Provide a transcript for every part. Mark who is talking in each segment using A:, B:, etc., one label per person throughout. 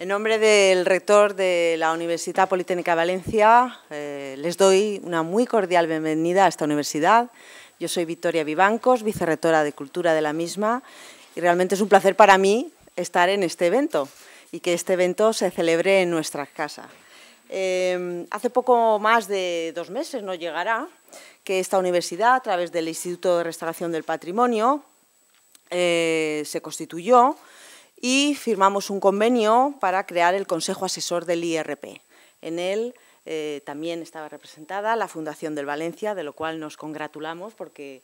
A: En nombre del rector de la Universidad Politécnica de Valencia, eh, les doy una muy cordial bienvenida a esta universidad. Yo soy Victoria Vivancos, vicerrectora de Cultura de la misma, y realmente es un placer para mí estar en este evento y que este evento se celebre en nuestra casa. Eh, hace poco más de dos meses, no llegará, que esta universidad, a través del Instituto de Restauración del Patrimonio, eh, se constituyó y firmamos un convenio para crear el Consejo Asesor del IRP. En él eh, también estaba representada la Fundación del Valencia, de lo cual nos congratulamos porque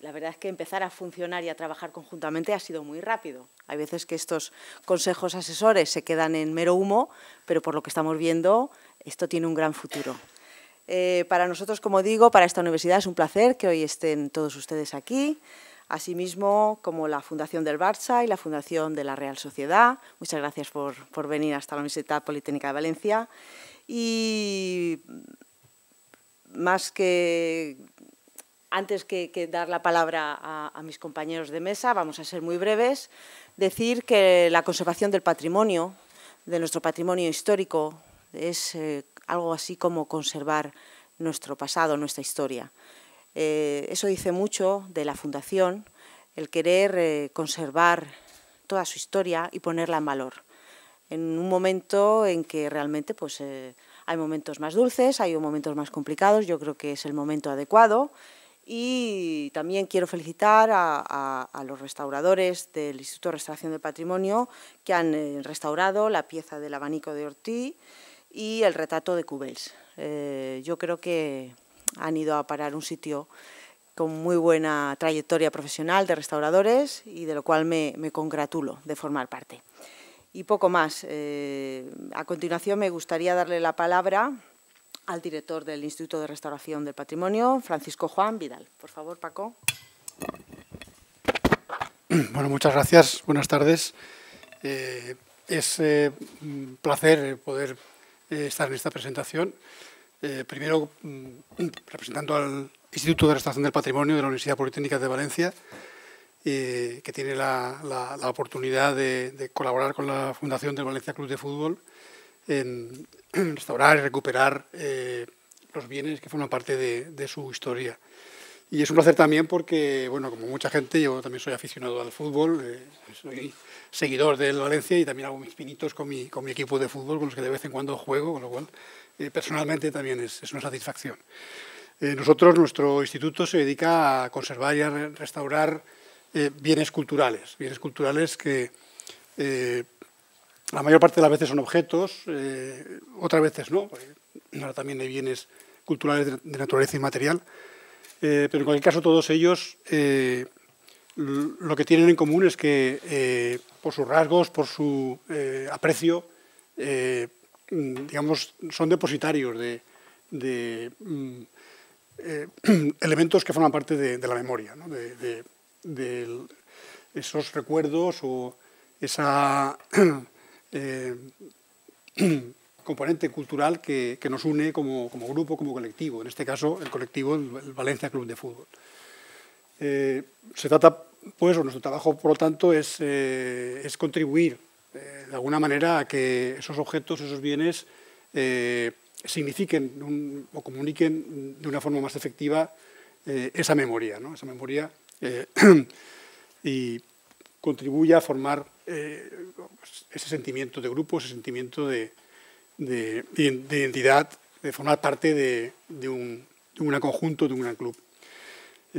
A: la verdad es que empezar a funcionar y a trabajar conjuntamente ha sido muy rápido. Hay veces que estos consejos asesores se quedan en mero humo, pero por lo que estamos viendo, esto tiene un gran futuro. Eh, para nosotros, como digo, para esta universidad es un placer que hoy estén todos ustedes aquí. Asimismo, como la Fundación del Barça y la Fundación de la Real Sociedad. Muchas gracias por, venir hasta la Universidad Politécnica de Valencia. Y más que antes que, dar la palabra a, mis compañeros de mesa, vamos a ser muy breves, decir que la conservación del patrimonio, de nuestro patrimonio histórico, es eh, algo así como conservar nuestro pasado, nuestra historia. Eh, eso dice mucho de la Fundación, el querer eh, conservar toda su historia y ponerla en valor. En un momento en que realmente pues, eh, hay momentos más dulces, hay momentos más complicados, yo creo que es el momento adecuado. Y también quiero felicitar a, los restauradores del Instituto de Restauración del Patrimonio que han restaurado la pieza del abanico de Ortiz y el retrato de Cubels. yo creo que han ido a parar un sitio con muy buena trayectoria profesional de restauradores y de lo cual me, congratulo de formar parte. Y poco más. Eh, a continuación me gustaría darle la palabra al director del Instituto de Restauración del Patrimonio, Francisco Juan Vidal. Por favor, Paco.
B: Bueno, muchas gracias. Buenas tardes.
A: Eh, es
B: eh, un placer poder estar en esta presentación. Eh, primero, mm, representando al Instituto de Restauración del Patrimonio de la Universidad Politécnica de Valencia, eh, que tiene la, oportunidad de, colaborar con la Fundación del Valencia Club de Fútbol en, restaurar y recuperar eh, los bienes que forman parte de, su historia. Y es un placer también porque, bueno, como mucha gente, yo también soy aficionado al fútbol, soy seguidor del Valencia y también hago mis pinitos con mi equipo de fútbol, con los que de vez en cuando juego, con lo cual personalmente también es, una satisfacción. Eh, nosotros, nuestro instituto se dedica a conservar y a restaurar eh, bienes culturales, bienes culturales que eh, la mayor parte de las veces son objetos, otras veces no, ahora también hay bienes culturales de, de naturaleza inmaterial, pero en cualquier caso todos ellos lo que tienen en común es que por sus rasgos, por su aprecio, Mm, digamos, son depositarios de, mm, eh, elementos que forman parte de, la memoria, de, esos recuerdos o esa eh, componente cultural que, nos une como, grupo, como colectivo, en este caso el colectivo, el, Valencia Club de Fútbol. Eh, se trata, pues, o nuestro trabajo, por lo tanto, es contribuir eh, de alguna manera, a que esos objetos, esos bienes, eh, signifiquen o comuniquen de una forma más efectiva eh, esa memoria, ¿no? esa memoria y contribuya a formar ese sentimiento de grupo, ese sentimiento de, identidad, de formar parte de, un, un conjunto, de un gran club.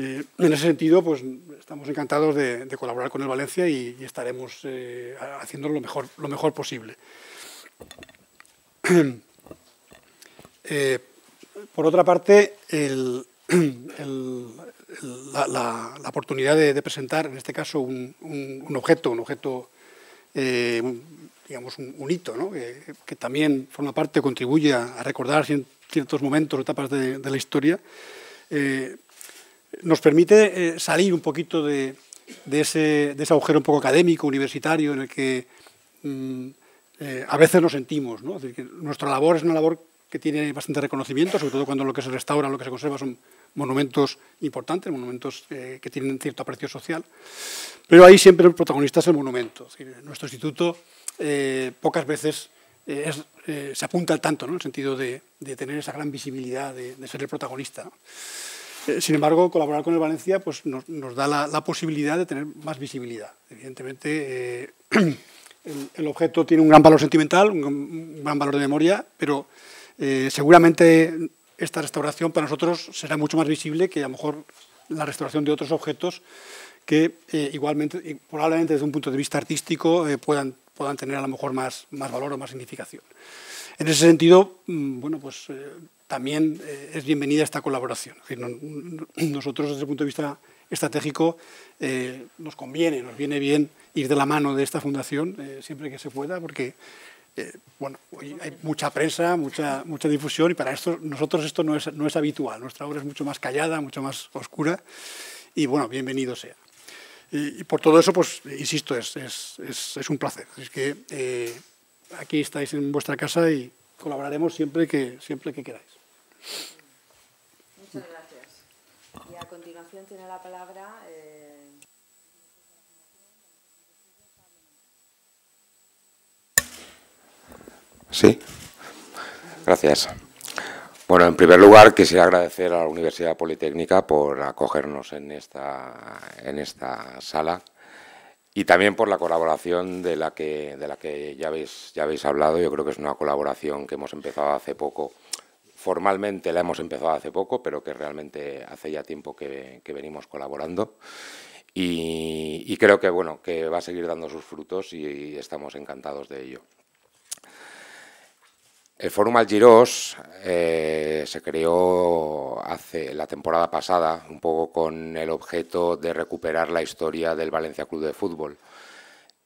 B: Eh, en ese sentido, pues estamos encantados de, colaborar con el Valencia y, estaremos eh, haciendo haciéndolo lo mejor, lo mejor posible. Eh, por otra parte, la, oportunidad de, presentar, en este caso, un, objeto, un objeto, digamos, un, hito, que también forma parte, contribuye a recordar ciertos momentos, etapas de, la historia nos permite eh, salir un poquito de, ese, agujero un poco académico, universitario, en el que mm, eh, a veces nos sentimos. nuestra labor es una labor que tiene bastante reconocimiento, sobre todo cuando lo que se restaura, lo que se conserva son monumentos importantes, monumentos eh, que tienen cierto aprecio social. Pero ahí siempre el protagonista es el monumento. nuestro instituto pocas veces se apunta al tanto, en el sentido de, tener esa gran visibilidad, de, ser el protagonista. Eh, sin embargo, colaborar con el Valencia pues, nos, da la, posibilidad de tener más visibilidad. Evidentemente, eh, el, objeto tiene un gran valor sentimental, un, gran valor de memoria, pero eh, seguramente esta restauración para nosotros será mucho más visible que a lo mejor la restauración de otros objetos que igualmente, probablemente desde un punto de vista artístico, puedan, puedan tener a lo mejor más, más valor o más significación. En ese sentido, mm, bueno, pues también eh, es bienvenida esta colaboración. nosotros desde el punto de vista estratégico eh, nos conviene, nos viene bien ir de la mano de esta fundación eh, siempre que se pueda, porque bueno, hay mucha prensa, mucha, mucha difusión y para esto, nosotros esto no es, no es habitual. Nuestra obra es mucho más callada, mucho más oscura y bueno, bienvenido sea. Y, por todo eso, pues, insisto, es, es un placer. Es que aquí estáis en vuestra casa y colaboraremos siempre que, siempre que queráis.
A: Muchas gracias. Y a continuación tiene la palabra. Eh,
C: sí, gracias. Bueno, en primer lugar quisiera agradecer a la Universidad Politécnica por acogernos en esta, en esta sala y también por la colaboración de la que, de la que ya, habéis, ya habéis hablado. Yo creo que es una colaboración que hemos empezado hace poco formalmente la hemos empezado hace poco, pero que realmente hace ya tiempo que, venimos colaborando. Y, creo que, bueno, que va a seguir dando sus frutos y, estamos encantados de ello. El Fórum Algirós eh, se creó hace la temporada pasada, un poco con el objeto de recuperar la historia del Valencia Club de Fútbol.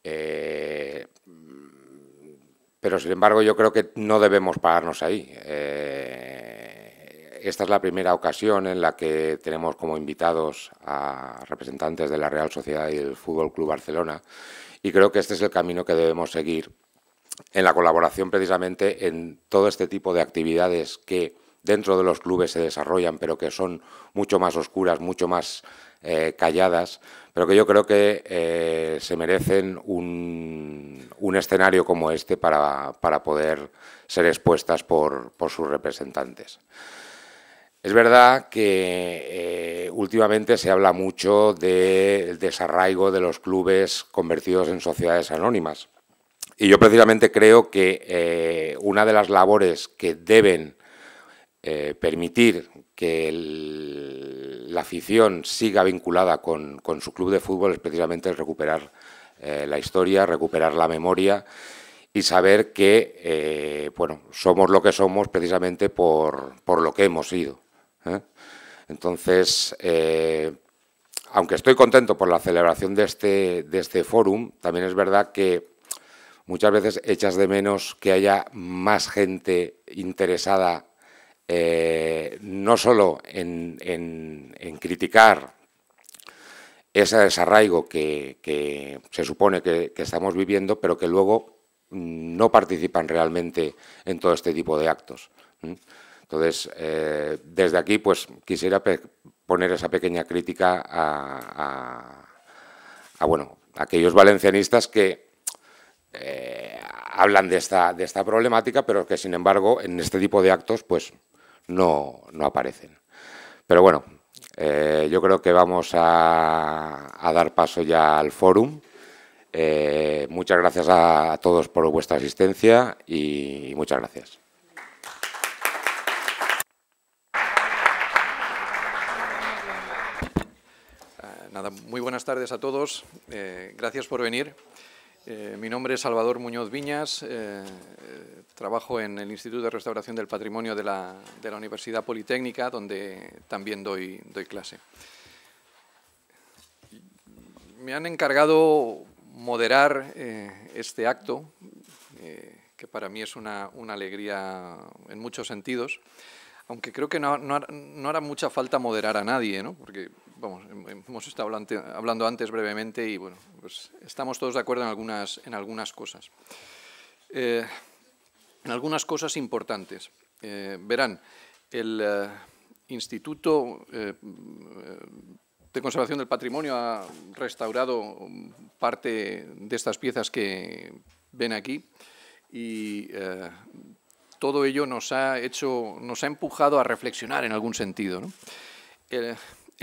C: Eh, pero sin embargo, yo creo que no debemos pararnos ahí. Eh, esta es la primera ocasión en la que tenemos como invitados a representantes de la Real Sociedad y del Fútbol Club Barcelona. Y creo que este es el camino que debemos seguir en la colaboración precisamente en todo este tipo de actividades que dentro de los clubes se desarrollan, pero que son mucho más oscuras, mucho más eh, calladas, pero que yo creo que eh, se merecen un, escenario como este para, poder ser expuestas por, sus representantes. Es verdad que eh, últimamente se habla mucho del desarraigo de los clubes convertidos en sociedades anónimas. Y yo precisamente creo que eh, una de las labores que deben permitir que la afición siga vinculada con, su club de fútbol es precisamente recuperar eh, la historia, recuperar la memoria y saber que eh, bueno, somos lo que somos precisamente por, lo que hemos sido. ¿eh? Entonces, aunque estoy contento por la celebración de este, de este fórum, también es verdad que muchas veces echas de menos que haya más gente interesada eh, no solo en, criticar ese desarraigo que, se supone que, estamos viviendo, pero que luego mm, no participan realmente en todo este tipo de actos. Entonces, eh, desde aquí, pues quisiera poner esa pequeña crítica a, bueno, aquellos valencianistas que eh, hablan de esta, de esta problemática, pero que sin embargo en este tipo de actos pues no, no aparecen. Pero bueno, eh, yo creo que vamos a, dar paso ya al fórum. Eh, muchas gracias a, todos por vuestra asistencia y, muchas gracias.
D: Eh, muy buenas tardes a todos. gracias por venir. Eh, mi nombre es Salvador Muñoz Viñas, eh, eh, trabajo en el Instituto de Restauración del Patrimonio de la, Universidad Politécnica, donde también doy, clase. Me han encargado moderar este acto, que para mí es una, alegría en muchos sentidos, aunque creo que no, hará mucha falta moderar a nadie, ¿no? porque hemos estado hablando antes brevemente y bueno, pues estamos todos de acuerdo en algunas, en algunas cosas. Eh, en algunas cosas importantes. Eh, verán, el eh, Instituto de Conservación del Patrimonio ha restaurado parte de estas piezas que ven aquí y todo ello nos ha, hecho, nos ha empujado a reflexionar en algún sentido. ¿no?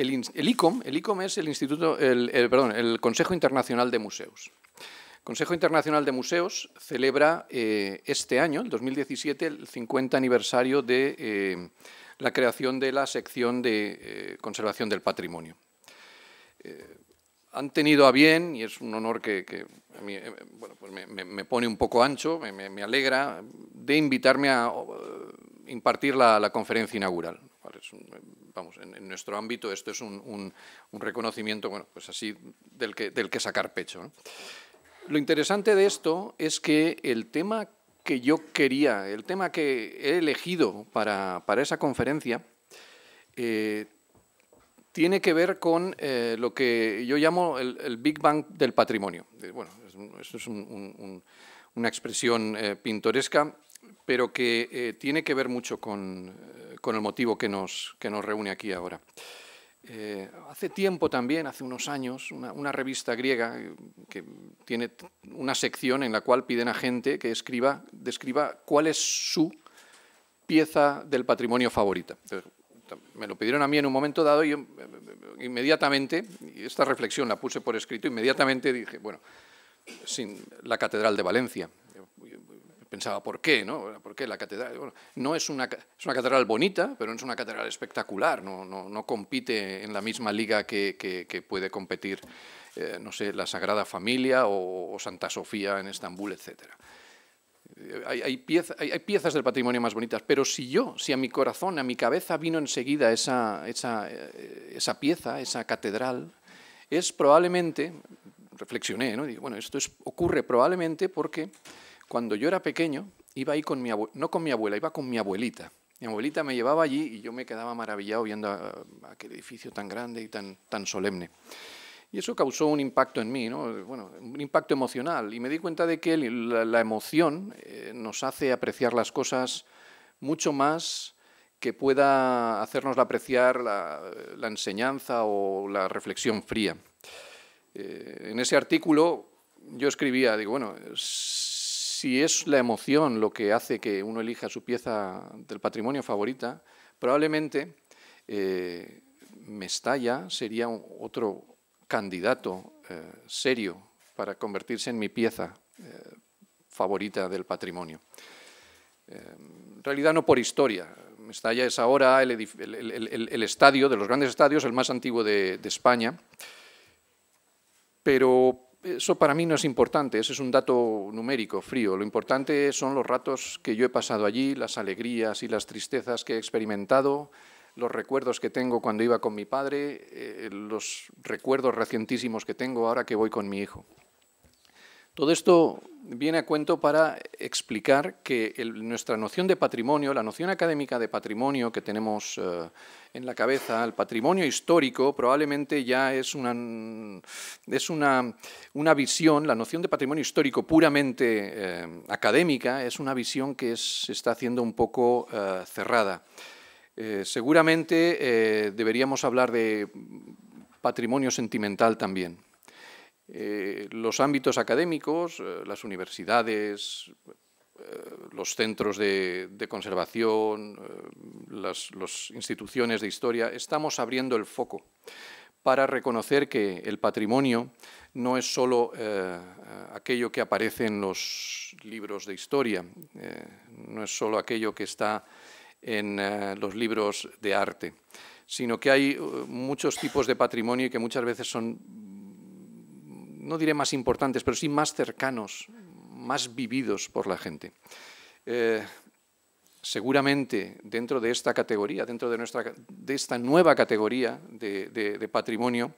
D: el, ICOM, el ICOM es el, Instituto, el, perdón, el Consejo Internacional de Museos. El Consejo Internacional de Museos celebra eh, este año, el 2017, el 50 aniversario de eh, la creación de la sección de eh, conservación del patrimonio. han tenido a bien, y es un honor que, pues me, pone un poco ancho, me, alegra, de invitarme a impartir la conferencia inaugural. Eh, vamos, en, nuestro ámbito esto es un, reconocimiento, bueno, pues así, del que, del que sacar pecho. Lo interesante de esto es que el tema que yo quería, el tema que he elegido para, esa conferencia, eh, tiene que ver con eh, lo que yo llamo el, Big Bang del patrimonio. Bueno, esto es una expresión pintoresca pero que eh, tiene que ver mucho con, eh, con, el motivo que nos, que nos reúne aquí ahora. Eh, hace tiempo también, hace unos años, una, una, revista griega que tiene una sección en la cual piden a gente que escriba, describa cuál es su pieza del patrimonio favorita. me lo pidieron a mí en un momento dado y inmediatamente, y esta reflexión la puse por escrito, inmediatamente dije, bueno, sin la Catedral de Valencia, pensaba, ¿por qué? No? ¿Por qué la catedral? Bueno, no es una, catedral bonita, pero no es una catedral espectacular, no, no, compite en la misma liga que, que, que puede competir, eh, no sé, la Sagrada Familia o, Santa Sofía en Estambul, etc. Eh, hay, piezas del patrimonio más bonitas, pero si yo, si a mi corazón, a mi cabeza vino enseguida esa, esa, eh, pieza, esa catedral, es probablemente, reflexioné, ¿no? Digo, bueno, esto es, ocurre probablemente porque cuando yo era pequeño, iba ahí con mi abuela, no con mi abuela, iba con mi abuelita. Mi abuelita me llevaba allí y yo me quedaba maravillado viendo aquel edificio tan grande y tan, tan solemne. Y eso causó un impacto en mí, ¿no? bueno, un impacto emocional. Y me di cuenta de que la, emoción eh, nos hace apreciar las cosas mucho más que pueda hacernos apreciar la, enseñanza o la reflexión fría. Eh, en ese artículo yo escribía, digo, bueno, si es la emoción lo que hace que uno elija su pieza del patrimonio favorita, probablemente eh, Mestalla sería otro candidato eh, serio para convertirse en mi pieza eh, favorita del patrimonio. en realidad no por historia. Mestalla es ahora el, estadio, de los grandes estadios, el más antiguo de, de España. Pero eso para mí no es importante, ese es un dato numérico, frío. Lo importante son los ratos que yo he pasado allí, las alegrías y las tristezas que he experimentado, los recuerdos que tengo cuando iba con mi padre, eh, los recuerdos recientísimos que tengo ahora que voy con mi hijo. Todo esto viene a cuento para explicar que nuestra noción de patrimonio, la noción académica de patrimonio que tenemos eh, en la cabeza, el patrimonio histórico, probablemente ya es, una, es una, visión, la noción de patrimonio histórico puramente eh, académica, es una visión que se está haciendo un poco eh, cerrada. seguramente deberíamos hablar de patrimonio sentimental también. Eh, los ámbitos académicos, eh, las universidades, eh, los centros de, conservación, las instituciones de historia, estamos abriendo el foco para reconocer que el patrimonio no es solo aquello que aparece en los libros de historia, no es solo aquello que está en los libros de arte, sino que hay muchos tipos de patrimonio y que muchas veces son no diré más importantes, pero sí más cercanos, más vividos por la gente. Eh, seguramente dentro de esta categoría, dentro de, nuestra, de esta nueva categoría de, patrimonio,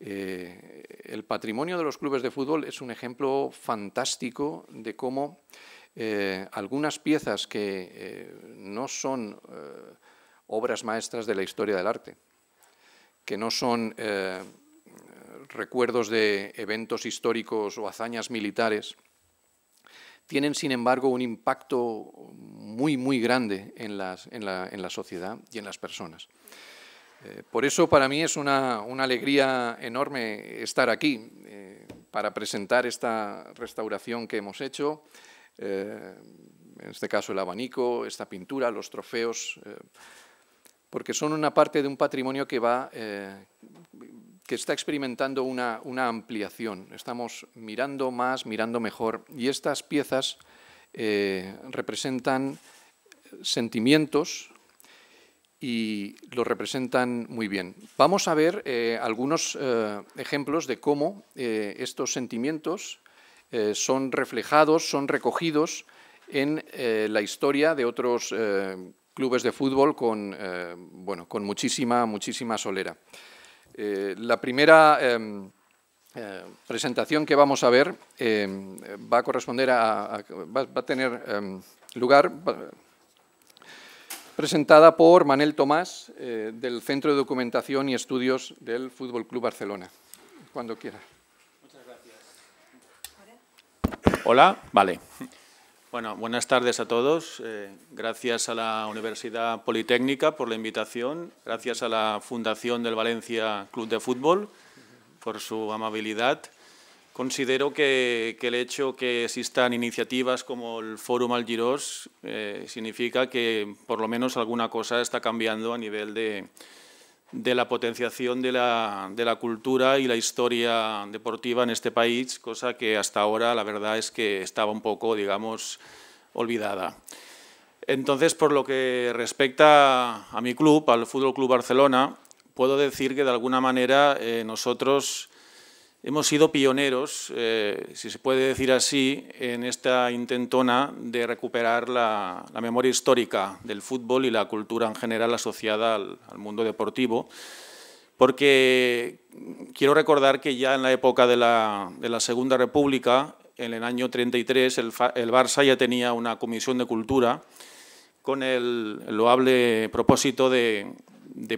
D: eh, el patrimonio de los clubes de fútbol es un ejemplo fantástico de cómo eh, algunas piezas que no son obras maestras de la historia del arte, que no son recuerdos de eventos históricos o hazañas militares, tienen, sin embargo, un impacto muy, muy grande en, las, en, la, sociedad y en las personas. Eh, por eso, para mí es una, alegría enorme estar aquí eh, para presentar esta restauración que hemos hecho, eh, en este caso el abanico, esta pintura, los trofeos porque son una parte de un patrimonio que va, que está experimentando una, ampliación. Estamos mirando más, mirando mejor. Y estas piezas eh, representan sentimientos y lo representan muy bien. Vamos a ver eh, algunos eh, ejemplos de cómo estos sentimientos son reflejados, son recogidos en la historia de otros clubes de fútbol con, con muchísima, muchísima solera. Eh, la primera em, eh, presentación que vamos a ver em, va a corresponder a, va, a tener em, lugar presentada por Manel Tomás eh, del Centro de Documentación y Estudios del Fútbol Club Barcelona. Cuando quiera. Muchas gracias.
E: Hola, vale buenas tardes a todos. Eh, gracias a la Universidad Politécnica por la invitación, gracias a la Fundación del Valencia Club de Fútbol por su amabilidad. Considero que, el hecho que existan iniciativas como el Fórum Algirós eh, significa que por lo menos alguna cosa está cambiando a nivel de, de la potenciación de la, cultura y la historia deportiva en este país, cosa que hasta ahora la verdad es que estaba un poco, digamos, olvidada. Entonces, por lo que respecta a mi club, al Fútbol Club Barcelona, puedo decir que de alguna manera eh, nosotros hemos sido pioneros, eh, si se puede decir así, en esta intentona de recuperar la, memoria histórica del fútbol y la cultura en general asociada al, mundo deportivo, porque quiero recordar que ya en la época de la, Segunda República, en el año 33, el, Barça ya tenía una comisión de cultura con el loable propósito de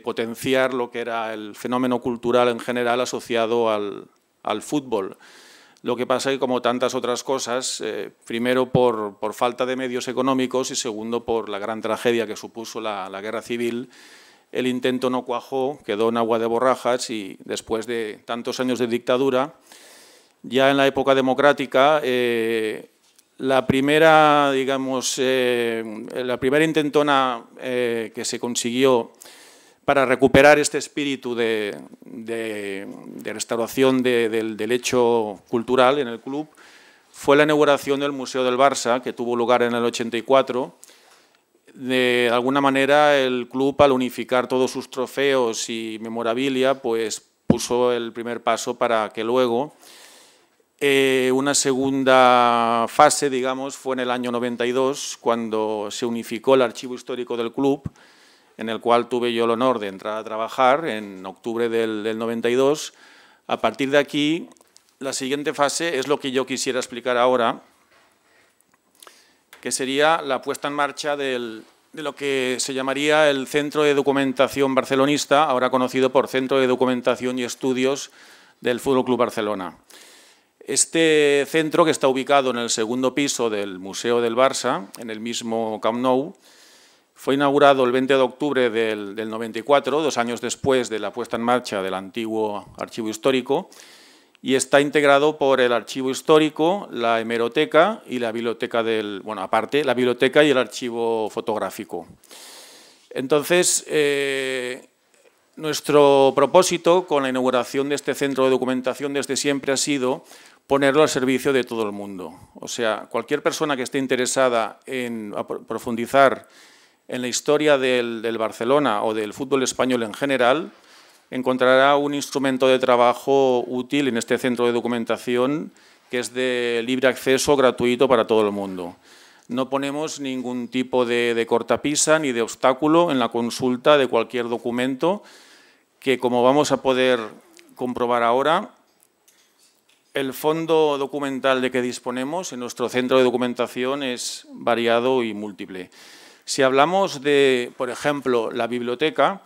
E: potenciar lo que era el fenómeno cultural en general asociado al, al fútbol. Lo que pasa es que, como tantas otras cosas, eh, primero por, falta de medios económicos y segundo por la gran tragedia que supuso la, guerra civil, el intento no cuajó, quedó en agua de borrajas y después de tantos años de dictadura, ya en la época democrática, eh, la primera, digamos, eh, la primera intentona que se consiguió para recuperar este espíritu de, restauración del, hecho cultural en el club fue la inauguración del Museo del Barça, que tuvo lugar en el 84. De alguna manera, el club, al unificar todos sus trofeos y memorabilia, pues puso el primer paso para que luego eh, una segunda fase, digamos, fue en el año 92, cuando se unificó el archivo histórico del club, en el cual tuve yo el honor de entrar a trabajar en octubre del, 92. A partir de aquí, la siguiente fase es lo que yo quisiera explicar ahora, que sería la puesta en marcha de lo que se llamaría el Centro de Documentación Barcelonista, ahora conocido por Centro de Documentación y Estudios del Fútbol Club Barcelona. Este centro, que está ubicado en el segundo piso del Museo del Barça, en el mismo Camp Nou, fue inaugurado el 20 de octubre del, 94, dos años después de la puesta en marcha del antiguo archivo histórico, y está integrado por el archivo histórico, la hemeroteca y la biblioteca del, bueno, aparte, la biblioteca y el archivo fotográfico. Entonces, eh, nuestro propósito con la inauguración de este centro de documentación desde siempre ha sido ponerlo al servicio de todo el mundo. O sea, cualquier persona que esté interesada en profundizar en la historia del, Barcelona o del fútbol español en general, encontrará un instrumento de trabajo útil en este centro de documentación que es de libre acceso gratuito para todo el mundo. No ponemos ningún tipo de, cortapisa ni de obstáculo en la consulta de cualquier documento que, como vamos a poder comprobar ahora, el fondo documental de que disponemos en nuestro centro de documentación es variado y múltiple. Si hablamos de, por ejemplo, la biblioteca,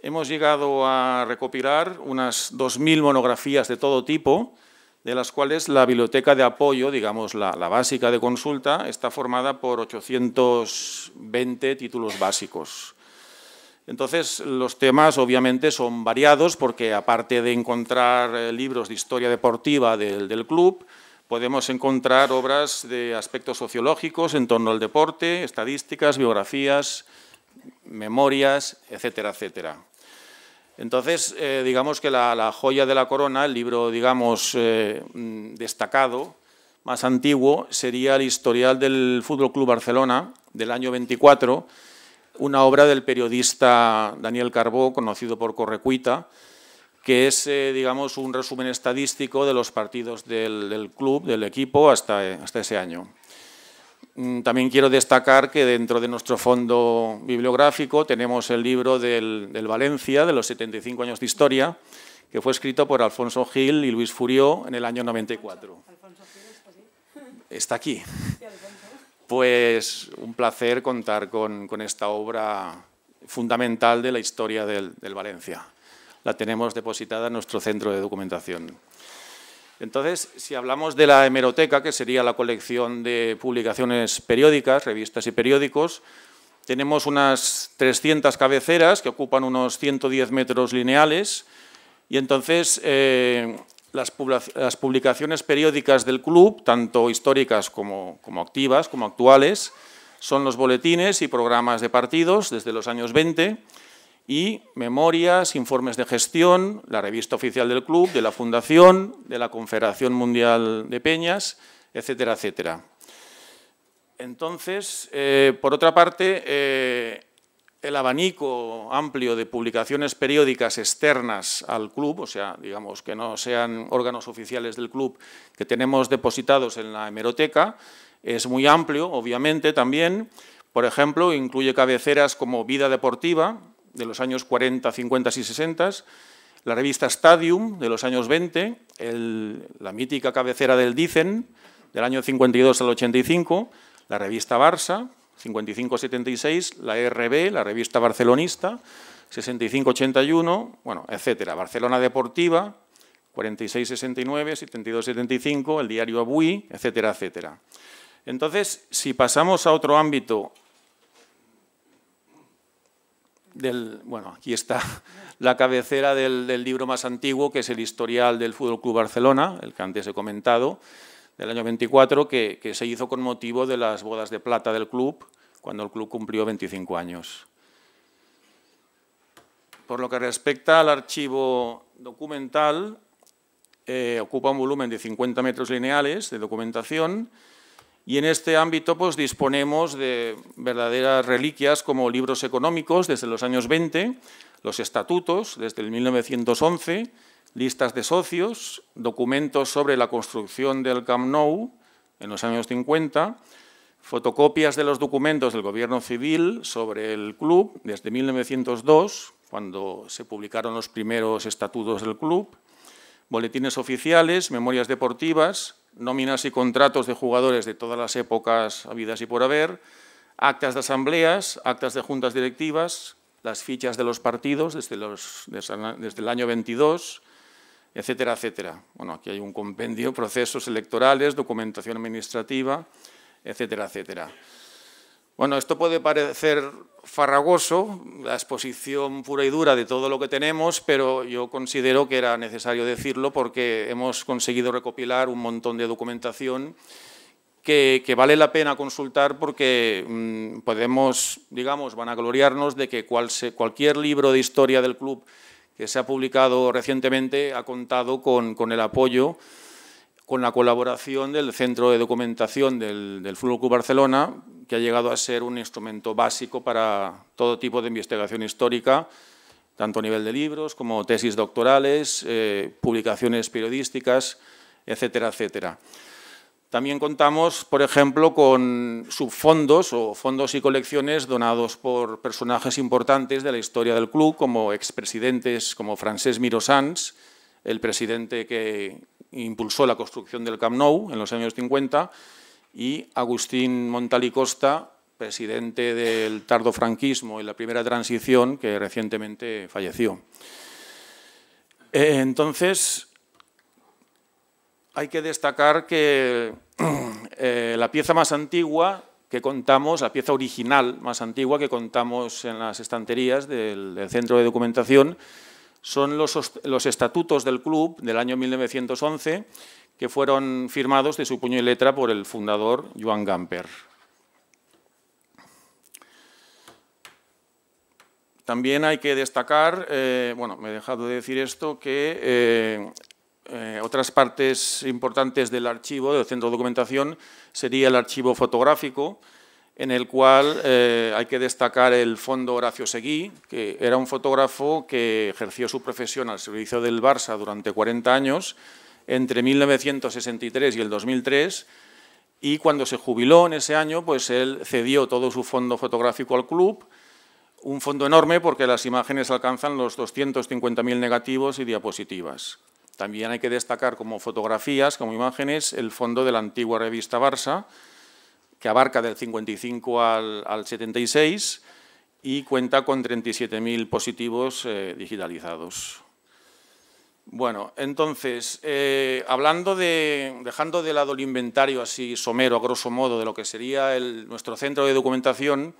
E: hemos llegado a recopilar unas 2.000 monografías de todo tipo, de las cuales la biblioteca de apoyo, digamos la, básica de consulta, está formada por 820 títulos básicos. Entonces, los temas obviamente son variados porque aparte de encontrar eh, libros de historia deportiva del club, Podemos encontrar obras de aspectos sociológicos en torno al deporte, estadísticas, biografías, memorias, etcétera, etcétera. Entonces, eh, digamos que la, joya de la corona, el libro, digamos, eh, mm, destacado, más antiguo, sería el historial del Fútbol Club Barcelona del año 24, una obra del periodista Daniel Carbó, conocido por Correcuita, que es, eh, digamos, un resumen estadístico de los partidos del, club, del equipo, hasta, eh, ese año. Mm, también quiero destacar que dentro de nuestro fondo bibliográfico tenemos el libro del, Valencia, de los 75 años de historia, que fue escrito por Alfonso Gil y Luis Furió en el año 94. Está aquí. Pues un placer contar con, esta obra fundamental de la historia del Valencia la tenemos depositada en nuestro centro de documentación. Entonces, si hablamos de la hemeroteca, que sería la colección de publicaciones periódicas, revistas y periódicos, tenemos unas 300 cabeceras que ocupan unos 110 metros lineales y entonces eh, las, publicaciones periódicas del club, tanto históricas como, como activas, como actuales, son los boletines y programas de partidos desde los años 20, y memorias, informes de gestión, la revista oficial del club, de la fundación, de la Confederación Mundial de Peñas, etcétera, etcétera. Entonces, eh, por otra parte, eh, el abanico amplio de publicaciones periódicas externas al club, o sea, digamos que no sean órganos oficiales del club que tenemos depositados en la hemeroteca, es muy amplio, obviamente, también. Por ejemplo, incluye cabeceras como Vida Deportiva, de los años 40, 50 y 60, la revista Stadium de los años 20, la mítica cabecera del Dicen del año 52 al 85, la revista Barça 55-76, la RB, la revista barcelonista 65-81, bueno, etcétera, Barcelona Deportiva 46-69, 72-75, el diario Abui, etcétera, etcétera. Entonces, si pasamos a otro ámbito bueno, aquí está la cabecera del, libro más antiguo, que es el historial del Fútbol Club Barcelona, el que antes he comentado, del año 24, que, se hizo con motivo de las bodas de plata del club, cuando el club cumplió 25 años. Por lo que respecta al archivo documental, eh, ocupa un volumen de 50 metros lineales de documentación, y en este ámbito pues, disponemos de verdaderas reliquias como libros económicos desde los años 20, los estatutos desde el 1911, listas de socios, documentos sobre la construcción del Camp Nou en los años 50, fotocopias de los documentos del gobierno civil sobre el club desde 1902, cuando se publicaron los primeros estatutos del club, boletines oficiales, memorias deportivas, nóminas y contratos de jugadores de todas las épocas habidas y por haber, actas de asambleas, actas de juntas directivas, las fichas de los partidos desde, el año 22, etcétera, etcétera. Bueno, aquí hay un compendio, procesos electorales, documentación administrativa, etcétera, etcétera. Bueno, esto puede parecer farragoso, la exposición pura y dura de todo lo que tenemos, pero yo considero que era necesario decirlo porque hemos conseguido recopilar un montón de documentación que, vale la pena consultar porque mm, podemos, digamos, vanagloriarnos de que cualquier libro de historia del club que se ha publicado recientemente ha contado con, con el apoyo con la colaboración del Centro de Documentación del, del Fútbol Club Barcelona, que ha llegado a ser un instrumento básico para todo tipo de investigación histórica, tanto a nivel de libros como tesis doctorales, eh, publicaciones periodísticas, etcétera, etcétera. También contamos, por ejemplo, con subfondos o fondos y colecciones donados por personajes importantes de la historia del club, como expresidentes como Francés Mirosans, el presidente que impulsó la construcción del Camp Nou en los años 50 y Agustín Montalicosta, Costa, presidente del Tardo-Franquismo y la primera transición, que recientemente falleció. Eh, entonces, hay que destacar que eh, la pieza más antigua que contamos, la pieza original más antigua que contamos en las estanterías del Centro de Documentación, son los, estatutos del club del año 1911 que fueron firmados de su puño y letra por el fundador Joan Gamper. También hay que destacar, eh, bueno, me he dejado de decir esto, que eh, eh, otras partes importantes del archivo, del centro de documentación, sería el archivo fotográfico, en el cual eh, hay que destacar el fondo Horacio Seguí, que era un fotógrafo que ejerció su profesión al servicio del Barça durante 40 años, entre 1963 y el 2003, y cuando se jubiló en ese año, pues él cedió todo su fondo fotográfico al club, un fondo enorme porque las imágenes alcanzan los 250.000 negativos y diapositivas. También hay que destacar como fotografías, como imágenes, el fondo de la antigua revista Barça, que abarca del 55 al, 76 y cuenta con 37.000 positivos eh, digitalizados. Bueno, entonces, eh, hablando de, dejando de lado el inventario así somero, a grosso modo, de lo que sería nuestro centro de documentación,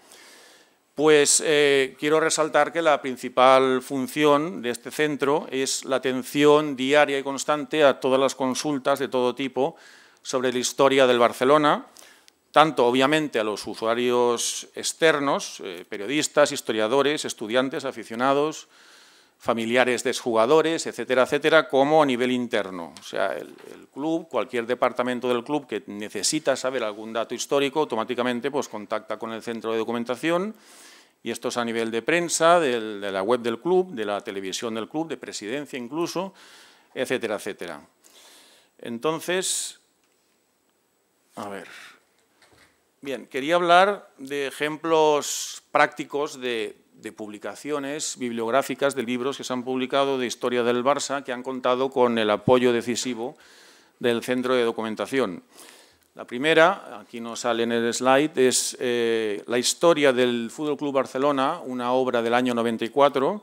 E: pues eh, quiero resaltar que la principal función de este centro es la atención diaria y constante a todas las consultas de todo tipo sobre la historia del Barcelona, tanto obviamente a los usuarios externos, eh, periodistas, historiadores, estudiantes, aficionados, familiares de jugadores, etcétera, etcétera, como a nivel interno. O sea, el, club, cualquier departamento del club que necesita saber algún dato histórico, automáticamente pues, contacta con el centro de documentación y esto es a nivel de prensa, de la web del club, de la televisión del club, de presidencia incluso, etcétera, etcétera. Entonces, a ver... Bien, quería hablar de ejemplos prácticos de, publicaciones bibliográficas de libros que se han publicado de historia del Barça que han contado con el apoyo decisivo del Centro de Documentación. La primera, aquí nos sale en el slide, es eh, la historia del Fútbol Club Barcelona, una obra del año 94,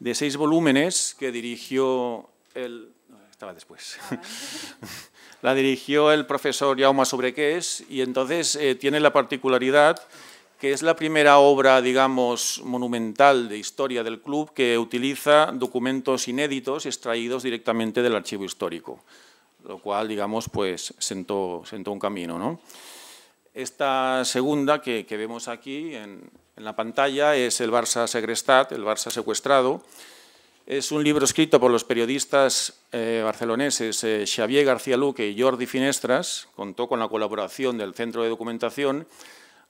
E: de seis volúmenes que dirigió el... Estaba después. la dirigió el profesor Jaume Sobrequés y entonces eh, tiene la particularidad que es la primera obra, digamos, monumental de historia del club que utiliza documentos inéditos extraídos directamente del archivo histórico, lo cual, digamos, pues sentó, un camino. ¿no? Esta segunda que, vemos aquí en, en, la pantalla es el Barça Segrestat, el Barça secuestrado, es un libro escrito por los periodistas eh, barceloneses eh, Xavier García Luque y Jordi Finestras, contó con la colaboración del Centro de Documentación,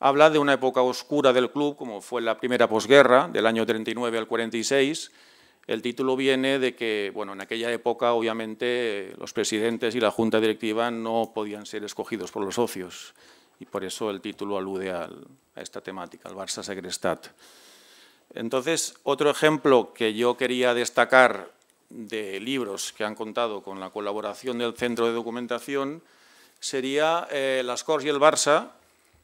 E: habla de una época oscura del club, como fue la primera posguerra, del año 39 al 46. El título viene de que, bueno, en aquella época, obviamente, los presidentes y la junta directiva no podían ser escogidos por los socios, y por eso el título alude a esta temática, al Barça Segrestat. Entonces, otro ejemplo que yo quería destacar de libros que han contado con la colaboración del Centro de Documentación sería eh, Las Cors y el Barça,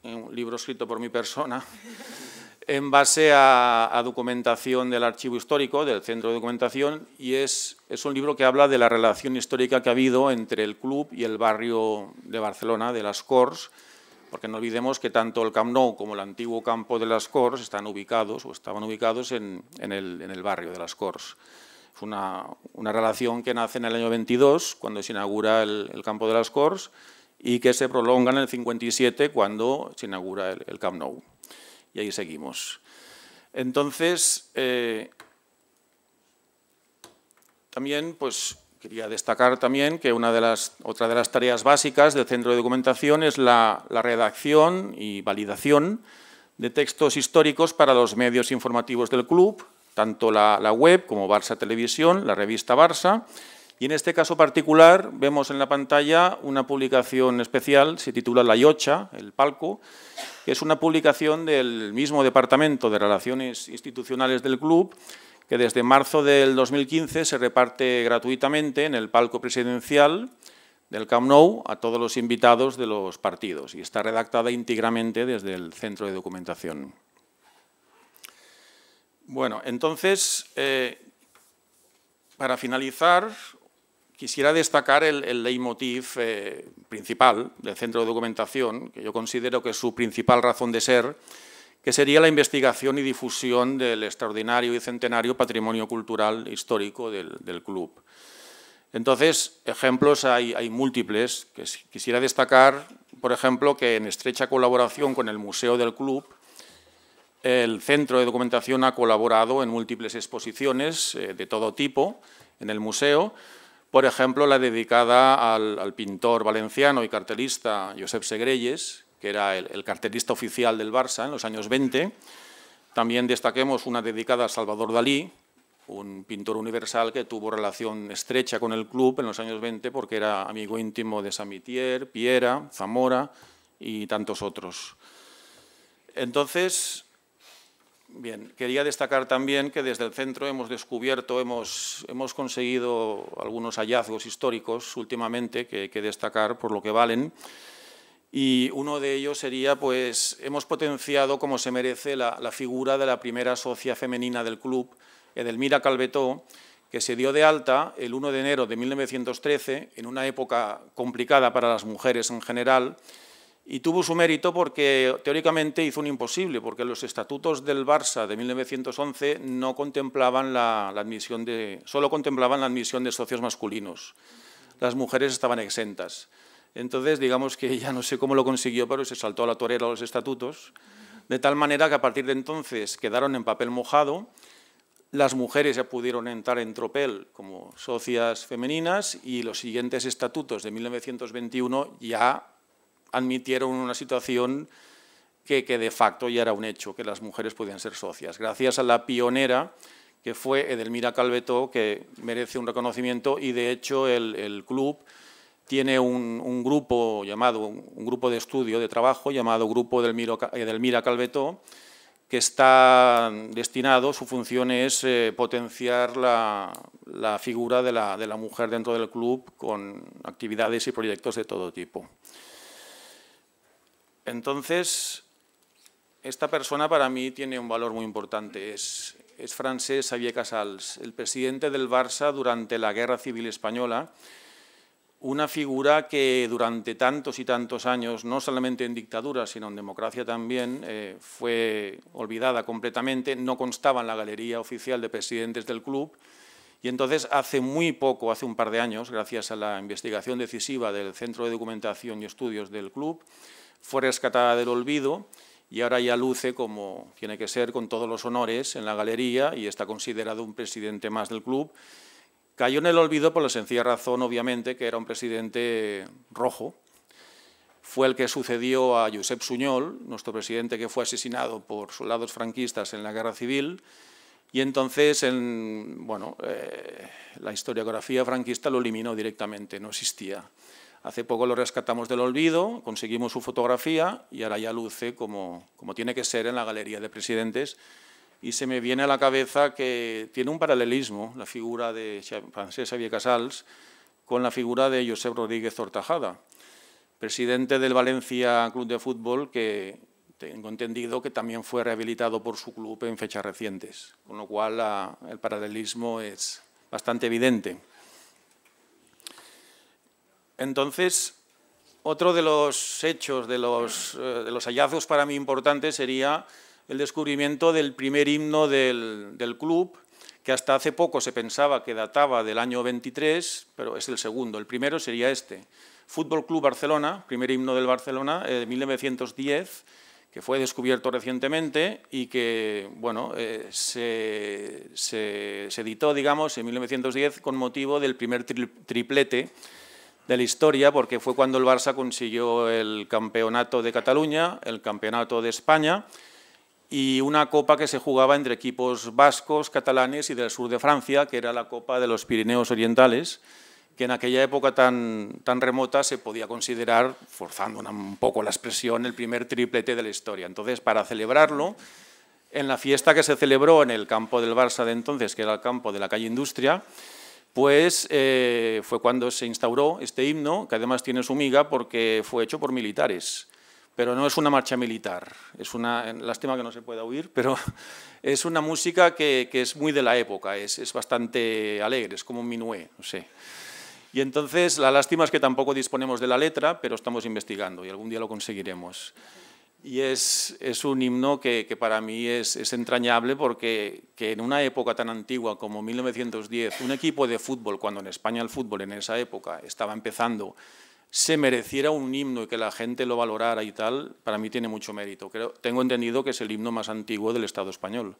E: eh, un libro escrito por mi persona, en base a, documentación del archivo histórico, del Centro de Documentación, y es, es un libro que habla de la relación histórica que ha habido entre el club y el barrio de Barcelona, de Las Corts, porque no olvidemos que tanto el Camp Nou como el antiguo campo de las Corts están ubicados o estaban ubicados en, el, barrio de las Cors. Es una, relación que nace en el año 22, cuando se inaugura el, campo de las CORS, y que se prolonga en el 57, cuando se inaugura el, Camp Nou. Y ahí seguimos. Entonces, eh, también, pues, Quería destacar también que una de las, otra de las tareas básicas del Centro de Documentación es la, redacción y validación de textos históricos para los medios informativos del club, tanto la, la, web como Barça Televisión, la revista Barça. Y en este caso particular vemos en la pantalla una publicación especial, se titula La Yocha, el palco, que es una publicación del mismo Departamento de Relaciones Institucionales del club, que desde marzo del 2015 se reparte gratuitamente en el palco presidencial del Camp Nou a todos los invitados de los partidos y está redactada íntegramente desde el Centro de Documentación. Bueno, entonces, eh, para finalizar, quisiera destacar el, leitmotiv eh, principal del Centro de Documentación, que yo considero que es su principal razón de ser, que sería la investigación y difusión del extraordinario y centenario patrimonio cultural histórico del, club. Entonces, ejemplos hay, múltiples. Que quisiera destacar, por ejemplo, que en estrecha colaboración con el Museo del Club, el Centro de Documentación ha colaborado en múltiples exposiciones eh, de todo tipo en el museo, por ejemplo, la dedicada al, al pintor valenciano y cartelista Josep Segreyes que era el, el carterista oficial del Barça en los años 20. También destaquemos una dedicada a Salvador Dalí, un pintor universal que tuvo relación estrecha con el club en los años 20 porque era amigo íntimo de Samitier, Piera, Zamora y tantos otros. Entonces, bien, quería destacar también que desde el centro hemos descubierto, hemos, hemos conseguido algunos hallazgos históricos últimamente que hay que destacar por lo que valen y uno de ellos sería, pues, hemos potenciado como se merece la, figura de la primera socia femenina del club, Edelmira Calvetó, que se dio de alta el 1 de enero de 1913, en una época complicada para las mujeres en general, y tuvo su mérito porque teóricamente hizo un imposible, porque los estatutos del Barça de 1911 no contemplaban la, la admisión de, solo contemplaban la admisión de socios masculinos. Las mujeres estaban exentas. Entonces, digamos que ya no sé cómo lo consiguió, pero se saltó a la torera los estatutos, de tal manera que a partir de entonces quedaron en papel mojado, las mujeres ya pudieron entrar en tropel como socias femeninas y los siguientes estatutos de 1921 ya admitieron una situación que, de facto ya era un hecho, que las mujeres podían ser socias, gracias a la pionera que fue Edelmira Calvetó, que merece un reconocimiento y de hecho el club tiene un, grupo llamado, un grupo de estudio, de trabajo, llamado Grupo del eh, Mira Calvetó, que está destinado, su función es eh, potenciar la, figura de la, mujer dentro del club con actividades y proyectos de todo tipo. Entonces, esta persona para mí tiene un valor muy importante. Es, es francés Xavier Casals, el presidente del Barça durante la Guerra Civil Española, una figura que durante tantos y tantos años, no solamente en dictadura, sino en democracia también, eh, fue olvidada completamente, no constaba en la galería oficial de presidentes del club. Y entonces, hace muy poco, hace un par de años, gracias a la investigación decisiva del Centro de Documentación y Estudios del club, fue rescatada del olvido y ahora ya luce como tiene que ser, con todos los honores en la galería y está considerado un presidente más del club Cayó en el olvido por pues la sencilla razón, obviamente, que era un presidente rojo. Fue el que sucedió a Josep Suñol, nuestro presidente que fue asesinado por soldados franquistas en la Guerra Civil. Y entonces, en, bueno, eh, la historiografía franquista lo eliminó directamente, no existía. Hace poco lo rescatamos del olvido, conseguimos su fotografía y ahora ya luce como, como tiene que ser en la Galería de Presidentes, y se me viene a la cabeza que tiene un paralelismo la figura de Francesa Xavier con la figura de Josep Rodríguez Ortajada, presidente del Valencia Club de Fútbol, que tengo entendido que también fue rehabilitado por su club en fechas recientes, con lo cual el paralelismo es bastante evidente. Entonces, otro de los hechos, de eh, de los hallazgos para mí importantes sería el descubrimiento del primer himno del, club, que hasta hace poco se pensaba que databa del año 23, pero es el segundo. El primero sería este, Fútbol Club Barcelona, primer himno del Barcelona, eh, de 1910, que fue descubierto recientemente y que bueno, eh, se, se, editó digamos, en 1910 con motivo del primer triplete de la historia, porque fue cuando el Barça consiguió el campeonato de Cataluña, el campeonato de España y una copa que se jugaba entre equipos vascos, catalanes y del sur de Francia, que era la Copa de los Pirineos Orientales, que en aquella época tan, tan remota se podía considerar, forzando un poco la expresión, el primer triplete de la historia. Entonces, para celebrarlo, en la fiesta que se celebró en el campo del Barça de entonces, que era el campo de la calle Industria, pues eh, fue cuando se instauró este himno, que además tiene su miga porque fue hecho por militares pero no es una marcha militar. Es una, lástima que no se pueda oír, pero es una música que, es muy de la época, es, es, bastante alegre, es como un minué, no sé. Y entonces la lástima es que tampoco disponemos de la letra, pero estamos investigando y algún día lo conseguiremos. Y es, es un himno que, que para mí es, es, entrañable porque que en una época tan antigua como 1910, un equipo de fútbol, cuando en España el fútbol en esa época estaba empezando se mereciera un himno y que la gente lo valorara y tal, para mí tiene mucho mérito. Creo, tengo entendido que es el himno más antiguo del Estado español,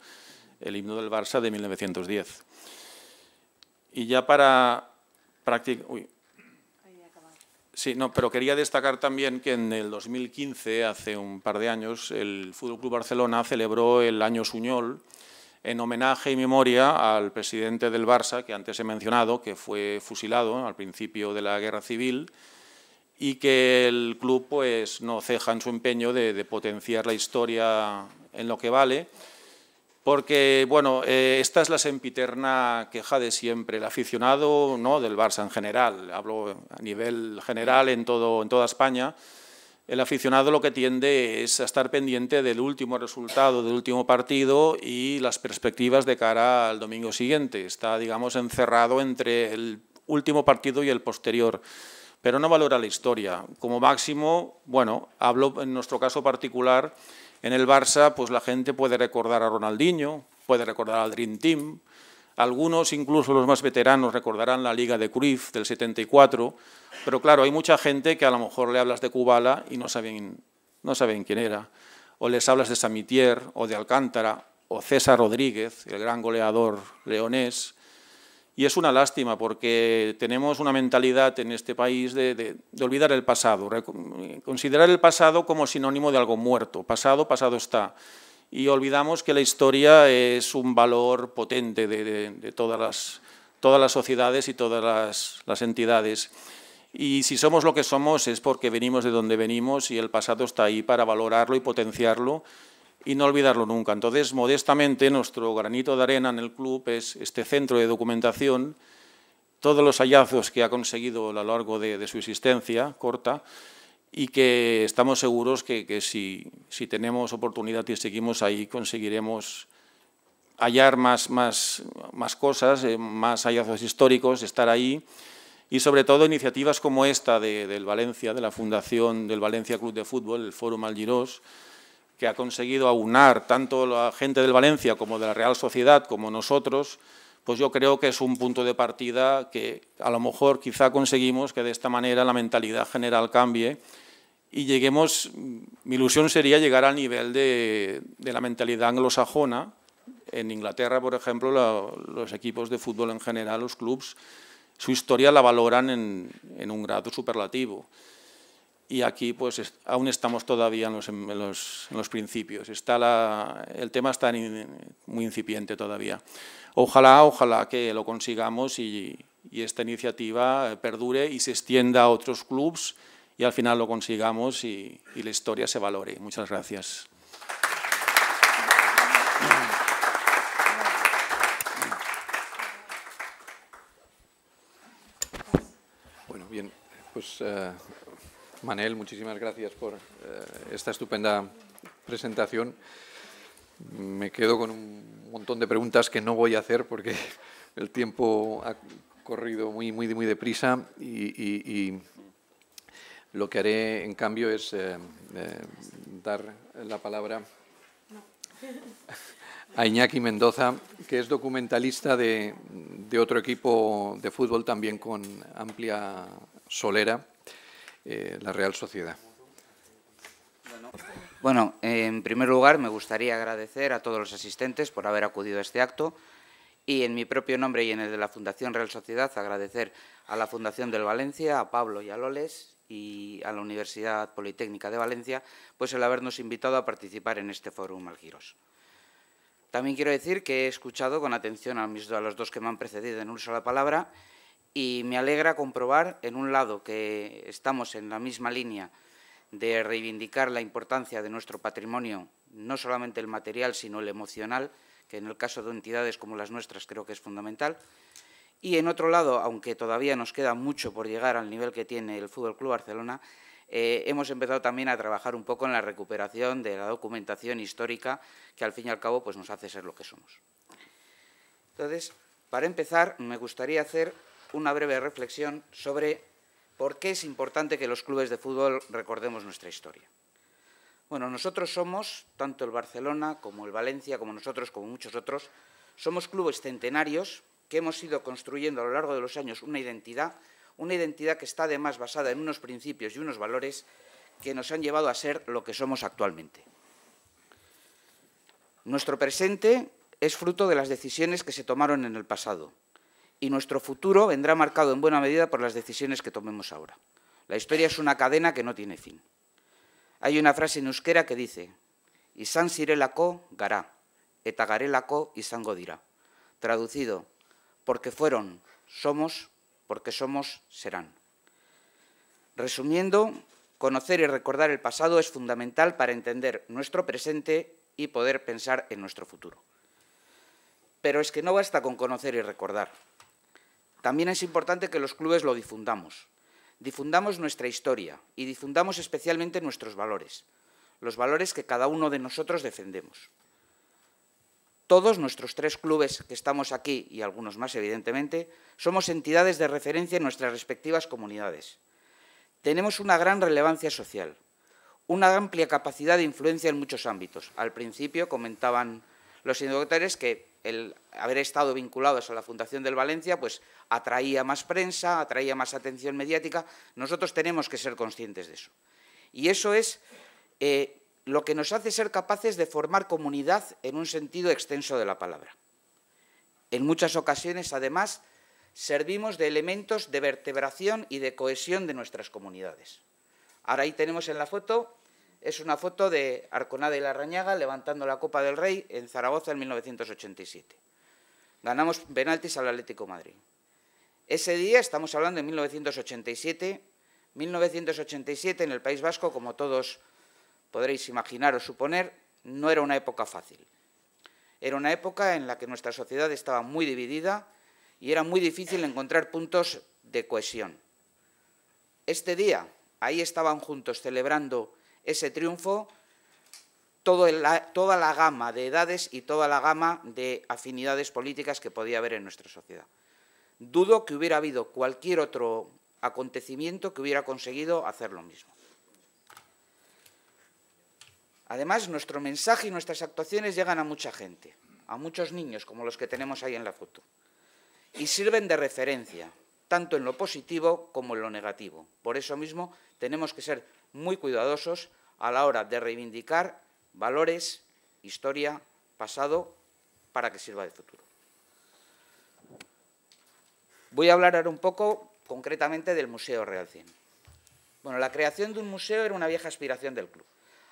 E: el himno del Barça de 1910. Y ya para practicar... Sí, no, pero quería destacar también que en el 2015, hace un par de años, el Fútbol Club Barcelona celebró el Año Suñol en homenaje y memoria al presidente del Barça, que antes he mencionado, que fue fusilado al principio de la Guerra Civil, y que el club pues, no ceja en su empeño de, de potenciar la historia en lo que vale, porque bueno, eh, esta es la sempiterna queja de siempre, el aficionado no del Barça en general, hablo a nivel general en, todo, en toda España, el aficionado lo que tiende es a estar pendiente del último resultado, del último partido y las perspectivas de cara al domingo siguiente. Está, digamos, encerrado entre el último partido y el posterior pero no valora la historia. Como máximo, bueno, hablo en nuestro caso particular, en el Barça, pues la gente puede recordar a Ronaldinho, puede recordar al Dream Team, algunos, incluso los más veteranos, recordarán la Liga de Cruyff del 74, pero claro, hay mucha gente que a lo mejor le hablas de Cubala y no saben, no saben quién era, o les hablas de Samitier, o de Alcántara, o César Rodríguez, el gran goleador leonés, y es una lástima porque tenemos una mentalidad en este país de, olvidar el pasado, considerar el pasado como sinónimo de algo muerto. Pasado, pasado está. Y olvidamos que la historia es un valor potente de, todas, las, sociedades y todas las entidades. Y si somos lo que somos es porque venimos de donde venimos y el pasado está ahí para valorarlo y potenciarlo y no olvidarlo nunca. Entonces, modestamente, nuestro granito de arena en el club es este centro de documentación, todos los hallazgos que ha conseguido a lo largo de, su existencia corta y que estamos seguros que, si, tenemos oportunidad y seguimos ahí, conseguiremos hallar más, más, más cosas, eh, más hallazgos históricos, estar ahí y sobre todo iniciativas como esta del Valencia, de la Fundación del Valencia Club de Fútbol, el Foro Algirós, que ha conseguido aunar tanto la gente del Valencia como de la Real Sociedad como nosotros, pues yo creo que es un punto de partida que a lo mejor quizá conseguimos que de esta manera la mentalidad general cambie y lleguemos, mi ilusión sería llegar al nivel de, la mentalidad anglosajona. En Inglaterra, por ejemplo, los equipos de fútbol en general, los clubes, su historia la valoran en un grado superlativo y aquí pues aún estamos todavía en los, en los, en los principios. Está la, el tema está muy incipiente todavía. Ojalá, ojalá que lo consigamos y, y, esta iniciativa eh, perdure y se extienda a otros clubs y al final lo consigamos y, y la historia se valore. Muchas gracias.
D: Bueno, bien, pues... Eh, Manel, muchísimas gracias por eh, esta estupenda presentación. Me quedo con un montón de preguntas que no voy a hacer porque el tiempo ha corrido muy, muy, muy deprisa y, lo que haré, en cambio, es eh, eh, dar la palabra a Iñaki Mendoza, que es documentalista de otro equipo de fútbol también con amplia solera eh, la Real Sociedad. Bueno,
F: en primer lugar me gustaría agradecer a todos los asistentes por haber acudido a este acto y en mi propio nombre y en el de la Fundación Real Sociedad agradecer a la Fundación del Valencia, a Pablo y a Loles y a la Universidad Politécnica de Valencia, pues el habernos invitado a participar en este foro Algiros. También quiero decir que he escuchado con atención a, a los dos que me han precedido en uso de la palabra y me alegra comprobar, en un lado, que estamos en la misma línea de reivindicar la importancia de nuestro patrimonio, no solamente el material, sino el emocional, que en el caso de entidades como las nuestras creo que es fundamental. Y en otro lado, aunque todavía nos queda mucho por llegar al nivel que tiene el Fútbol Club Barcelona, eh, hemos empezado también a trabajar un poco en la recuperación de la documentación histórica que al fin y al cabo pues, nos hace ser lo que somos. Entonces, para empezar, me gustaría hacer una breve reflexión sobre por qué es importante que los clubes de fútbol recordemos nuestra historia. Bueno, nosotros somos, tanto el Barcelona como el Valencia, como nosotros, como muchos otros, somos clubes centenarios que hemos ido construyendo a lo largo de los años una identidad, una identidad que está además basada en unos principios y unos valores que nos han llevado a ser lo que somos actualmente. Nuestro presente es fruto de las decisiones que se tomaron en el pasado, y nuestro futuro vendrá marcado en buena medida por las decisiones que tomemos ahora. La historia es una cadena que no tiene fin. Hay una frase en euskera que dice, San Sirelaco gara, eta y san dira. Traducido, porque fueron, somos, porque somos, serán. Resumiendo, conocer y recordar el pasado es fundamental para entender nuestro presente y poder pensar en nuestro futuro. Pero es que no basta con conocer y recordar. También es importante que los clubes lo difundamos. Difundamos nuestra historia y difundamos especialmente nuestros valores, los valores que cada uno de nosotros defendemos. Todos nuestros tres clubes que estamos aquí, y algunos más evidentemente, somos entidades de referencia en nuestras respectivas comunidades. Tenemos una gran relevancia social, una amplia capacidad de influencia en muchos ámbitos. Al principio comentaban los inductores que el haber estado vinculados a la Fundación del Valencia, pues atraía más prensa, atraía más atención mediática. Nosotros tenemos que ser conscientes de eso. Y eso es eh, lo que nos hace ser capaces de formar comunidad en un sentido extenso de la palabra. En muchas ocasiones, además, servimos de elementos de vertebración y de cohesión de nuestras comunidades. Ahora ahí tenemos en la foto es una foto de Arconada y Larrañaga levantando la Copa del Rey en Zaragoza en 1987. Ganamos penaltis al Atlético Madrid. Ese día, estamos hablando de 1987, 1987 en el País Vasco, como todos podréis imaginar o suponer, no era una época fácil. Era una época en la que nuestra sociedad estaba muy dividida y era muy difícil encontrar puntos de cohesión. Este día, ahí estaban juntos celebrando ese triunfo toda la, gama de edades y toda la gama de afinidades políticas que podía haber en nuestra sociedad. Dudo que hubiera habido cualquier otro acontecimiento que hubiera conseguido hacer lo mismo. Además, nuestro mensaje y nuestras actuaciones llegan a mucha gente, a muchos niños como los que tenemos ahí en la foto, y sirven de referencia, tanto en lo positivo como en lo negativo. Por eso mismo tenemos que ser muy cuidadosos a la hora de reivindicar valores, historia, pasado, para que sirva de futuro. Voy a hablar ahora un poco concretamente del Museo Real Cien. Bueno, la creación de un museo era una vieja aspiración del club.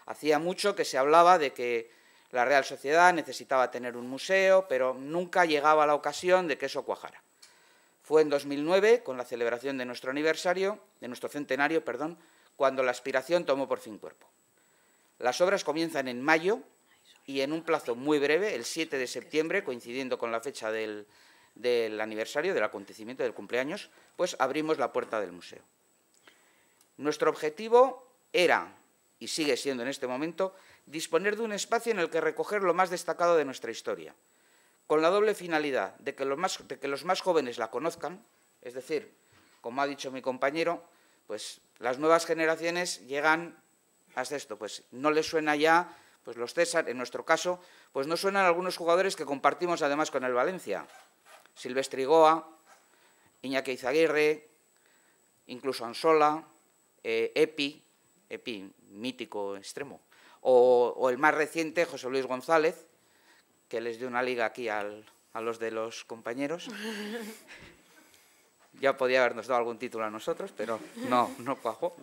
F: Hacía mucho que se hablaba de que la Real Sociedad necesitaba tener un museo, pero nunca llegaba la ocasión de que eso cuajara. Fue en 2009, con la celebración de nuestro aniversario, de nuestro centenario, perdón, cuando la aspiración tomó por fin cuerpo. Las obras comienzan en mayo y en un plazo muy breve, el 7 de septiembre, coincidiendo con la fecha del, aniversario, del acontecimiento del cumpleaños, pues abrimos la puerta del museo. Nuestro objetivo era, y sigue siendo en este momento, disponer de un espacio en el que recoger lo más destacado de nuestra historia, con la doble finalidad de que más, de que los más jóvenes la conozcan, es decir, como ha dicho mi compañero, pues las nuevas generaciones llegan Haz esto, pues no le suena ya, pues los César, en nuestro caso, pues no suenan algunos jugadores que compartimos además con el Valencia. Silvestre Igoa, Iñaki Izaguirre, incluso Ansola, eh, Epi, Epi, mítico extremo, o, el más reciente, José Luis González, que les dio una liga aquí a los de los compañeros. ya podía habernos dado algún título a nosotros, pero no, no cuajo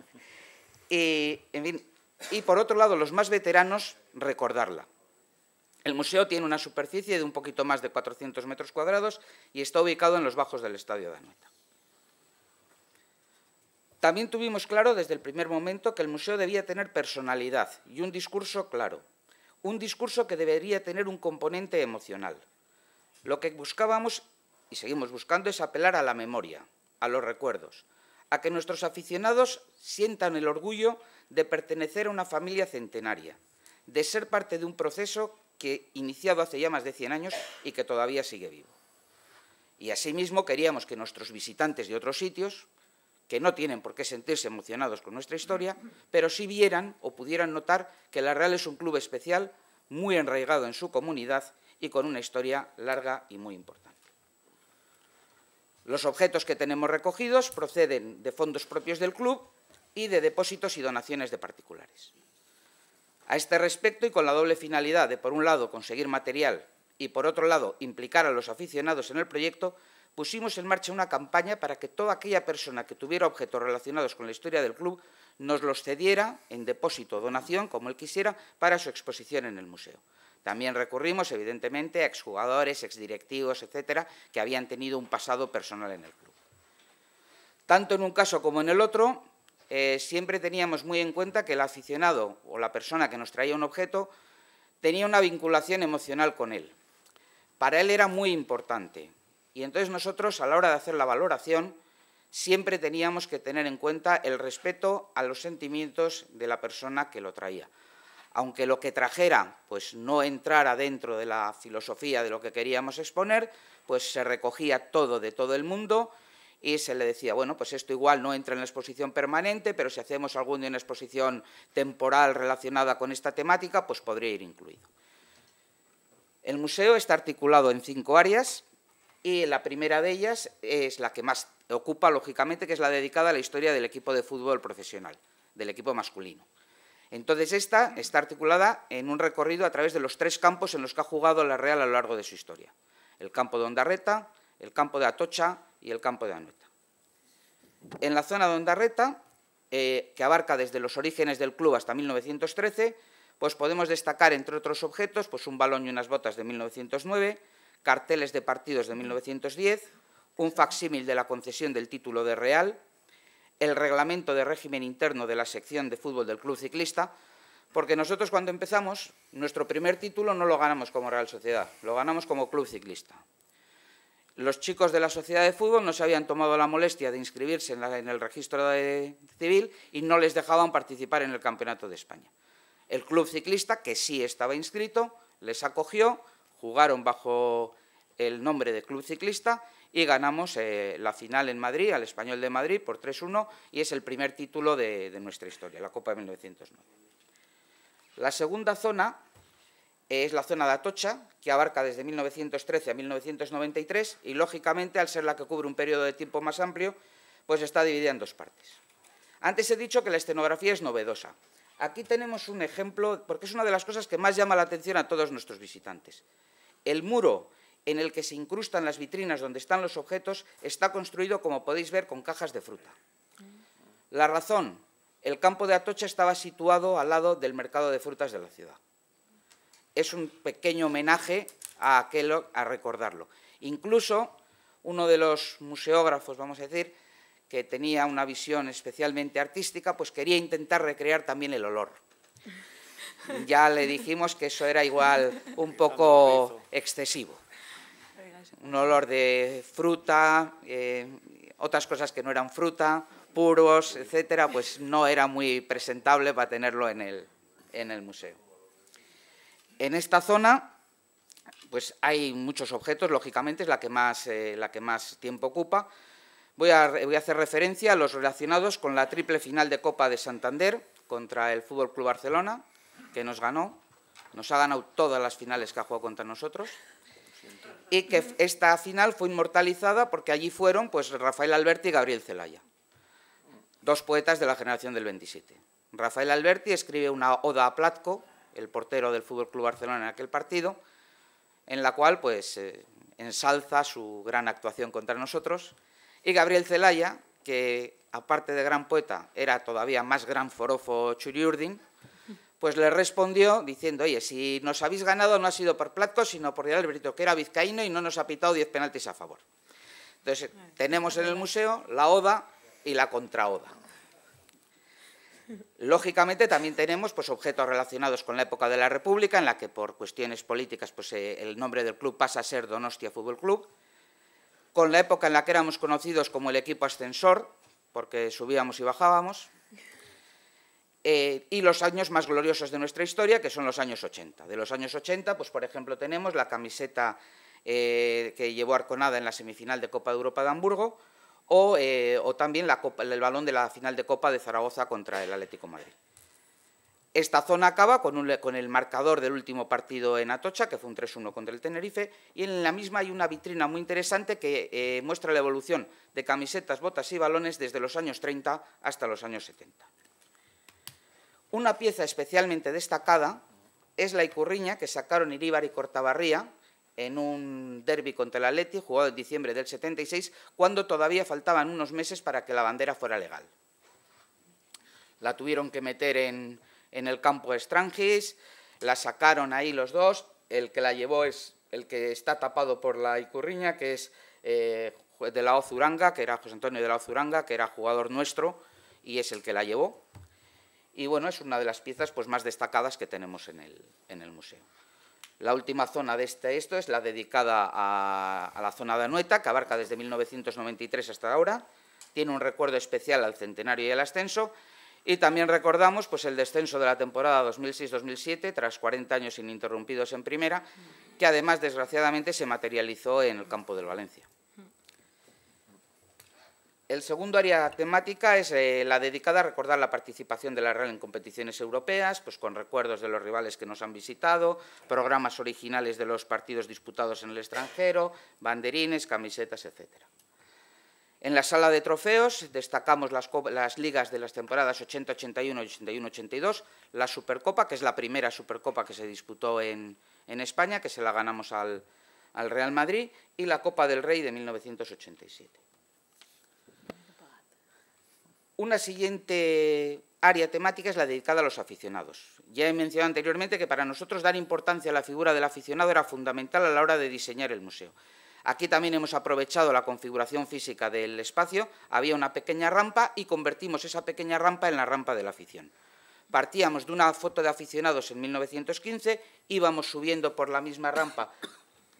F: Y, en fin, y por otro lado los más veteranos recordarla. El museo tiene una superficie de un poquito más de 400 metros cuadrados y está ubicado en los bajos del Estadio de También tuvimos claro desde el primer momento que el museo debía tener personalidad y un discurso claro, un discurso que debería tener un componente emocional. Lo que buscábamos y seguimos buscando es apelar a la memoria, a los recuerdos, a que nuestros aficionados sientan el orgullo de pertenecer a una familia centenaria, de ser parte de un proceso que iniciado hace ya más de 100 años y que todavía sigue vivo. Y asimismo queríamos que nuestros visitantes de otros sitios, que no tienen por qué sentirse emocionados con nuestra historia, pero sí vieran o pudieran notar que la Real es un club especial, muy enraigado en su comunidad y con una historia larga y muy importante. Los objetos que tenemos recogidos proceden de fondos propios del club y de depósitos y donaciones de particulares. A este respecto y con la doble finalidad de, por un lado, conseguir material y, por otro lado, implicar a los aficionados en el proyecto, pusimos en marcha una campaña para que toda aquella persona que tuviera objetos relacionados con la historia del club nos los cediera en depósito o donación, como él quisiera, para su exposición en el museo. También recurrimos, evidentemente, a exjugadores, exdirectivos, etcétera, que habían tenido un pasado personal en el club. Tanto en un caso como en el otro, eh, siempre teníamos muy en cuenta que el aficionado o la persona que nos traía un objeto tenía una vinculación emocional con él. Para él era muy importante. Y entonces nosotros, a la hora de hacer la valoración, siempre teníamos que tener en cuenta el respeto a los sentimientos de la persona que lo traía aunque lo que trajera pues no entrara dentro de la filosofía de lo que queríamos exponer, pues se recogía todo de todo el mundo y se le decía, bueno, pues esto igual no entra en la exposición permanente, pero si hacemos algún de una exposición temporal relacionada con esta temática, pues podría ir incluido. El museo está articulado en cinco áreas y la primera de ellas es la que más ocupa, lógicamente, que es la dedicada a la historia del equipo de fútbol profesional, del equipo masculino. Entonces, esta está articulada en un recorrido a través de los tres campos en los que ha jugado la Real a lo largo de su historia. El campo de Ondarreta, el campo de Atocha y el campo de Anueta. En la zona de Ondarreta, eh, que abarca desde los orígenes del club hasta 1913, pues podemos destacar, entre otros objetos, pues un balón y unas botas de 1909, carteles de partidos de 1910, un facsímil de la concesión del título de Real, el reglamento de régimen interno de la sección de fútbol del Club Ciclista, porque nosotros cuando empezamos, nuestro primer título no lo ganamos como Real Sociedad, lo ganamos como Club Ciclista. Los chicos de la sociedad de fútbol no se habían tomado la molestia de inscribirse en, el registro civil y no les dejaban participar en el Campeonato de España. El club ciclista, que sí estaba inscrito, les acogió, jugaron bajo el nombre de club ciclista y ganamos eh, la final en Madrid, al Español de Madrid, por 3-1 y es el primer título de, nuestra historia, la Copa de 1909. La segunda zona es la zona de Atocha, que abarca desde 1913 a 1993 y, lógicamente, al ser la que cubre un periodo de tiempo más amplio, pues está dividida en dos partes. Antes he dicho que la escenografía es novedosa. Aquí tenemos un ejemplo, porque es una de las cosas que más llama la atención a todos nuestros visitantes. El muro en el que se incrustan las vitrinas donde están los objetos está construido, como podéis ver, con cajas de fruta. La razón, el campo de Atocha estaba situado al lado del mercado de frutas de la ciudad. Es un pequeño homenaje a aquello, a recordarlo. Incluso uno de los museógrafos, vamos a decir, que tenía una visión especialmente artística, pues quería intentar recrear también el olor. Ya le dijimos que eso era igual un poco excesivo un olor de fruta, eh, otras cosas que no eran fruta, puros, etcétera, pues no era muy presentable para tenerlo en el, en el museo. En esta zona pues hay muchos objetos, lógicamente es la que más, eh, la que más tiempo ocupa. Voy a, voy a, hacer referencia a los relacionados con la triple final de Copa de Santander contra el Fútbol Club Barcelona, que nos ganó, nos ha ganado todas las finales que ha jugado contra nosotros y que esta final fue inmortalizada porque allí fueron pues, Rafael Alberti y Gabriel Zelaya, dos poetas de la generación del 27. Rafael Alberti escribe una oda a Platco, el portero del Fútbol Club Barcelona en aquel partido, en la cual pues, eh, ensalza su gran actuación contra nosotros, y Gabriel Zelaya, que aparte de gran poeta era todavía más gran forofo Churiurdin, pues le respondió diciendo, oye, si nos habéis ganado no ha sido por Platco, sino por el Brito, que era vizcaíno y no nos ha pitado 10 penaltis a favor. Entonces, tenemos en el museo la oda y la contraoda. Lógicamente también tenemos pues, objetos relacionados con la época de la República, en la que por cuestiones políticas pues, eh, el nombre del club pasa a ser Donostia Fútbol Club, con la época en la que éramos conocidos como el equipo ascensor, porque subíamos y bajábamos, eh, y los años más gloriosos de nuestra historia, que son los años 80. De los años 80, pues por ejemplo, tenemos la camiseta eh, que llevó Arconada en la semifinal de Copa de Europa de Hamburgo, o, eh, también el balón de la final de Copa de Zaragoza contra el Atlético Madrid. Esta zona acaba con, con el marcador del último partido en Atocha, que fue un 3-1 contra el Tenerife, y en la misma hay una vitrina muy interesante que muestra la evolución de camisetas, botas y balones desde los años 30 hasta los años 70. Una pieza especialmente destacada es la Icurriña que sacaron Iríbar y Cortabarría en un derby contra el Atleti, jugado en diciembre del 76, cuando todavía faltaban unos meses para que la bandera fuera legal. La tuvieron que meter en, el campo de la sacaron ahí los dos, el que la llevó es el que está tapado por la Icurriña, que es eh, de la Ozuranga, que era José Antonio de la Ozuranga, que era jugador nuestro, y es el que la llevó y bueno, es una de las piezas pues, más destacadas que tenemos en el, en el museo. La última zona de este, esto es la dedicada a, la zona de Anueta, que abarca desde 1993 hasta ahora. Tiene un recuerdo especial al centenario y al ascenso. Y también recordamos pues, el descenso de la temporada 2006-2007, tras 40 años ininterrumpidos en primera, que además, desgraciadamente, se materializó en el campo del Valencia. El segundo área temática es eh, la dedicada a recordar la participación de la Real en competiciones europeas, pues con recuerdos de los rivales que nos han visitado, programas originales de los partidos disputados en el extranjero, banderines, camisetas, etc. En la sala de trofeos destacamos las, ligas de las temporadas 80-81 y 81-82, la Supercopa, que es la primera Supercopa que se disputó en, España, que se la ganamos al, al Real Madrid, y la Copa del Rey de 1987. Una siguiente área temática es la dedicada a los aficionados. Ya he mencionado anteriormente que para nosotros dar importancia a la figura del aficionado era fundamental a la hora de diseñar el museo. Aquí también hemos aprovechado la configuración física del espacio, había una pequeña rampa y convertimos esa pequeña rampa en la rampa de la afición. Partíamos de una foto de aficionados en 1915, íbamos subiendo por la misma rampa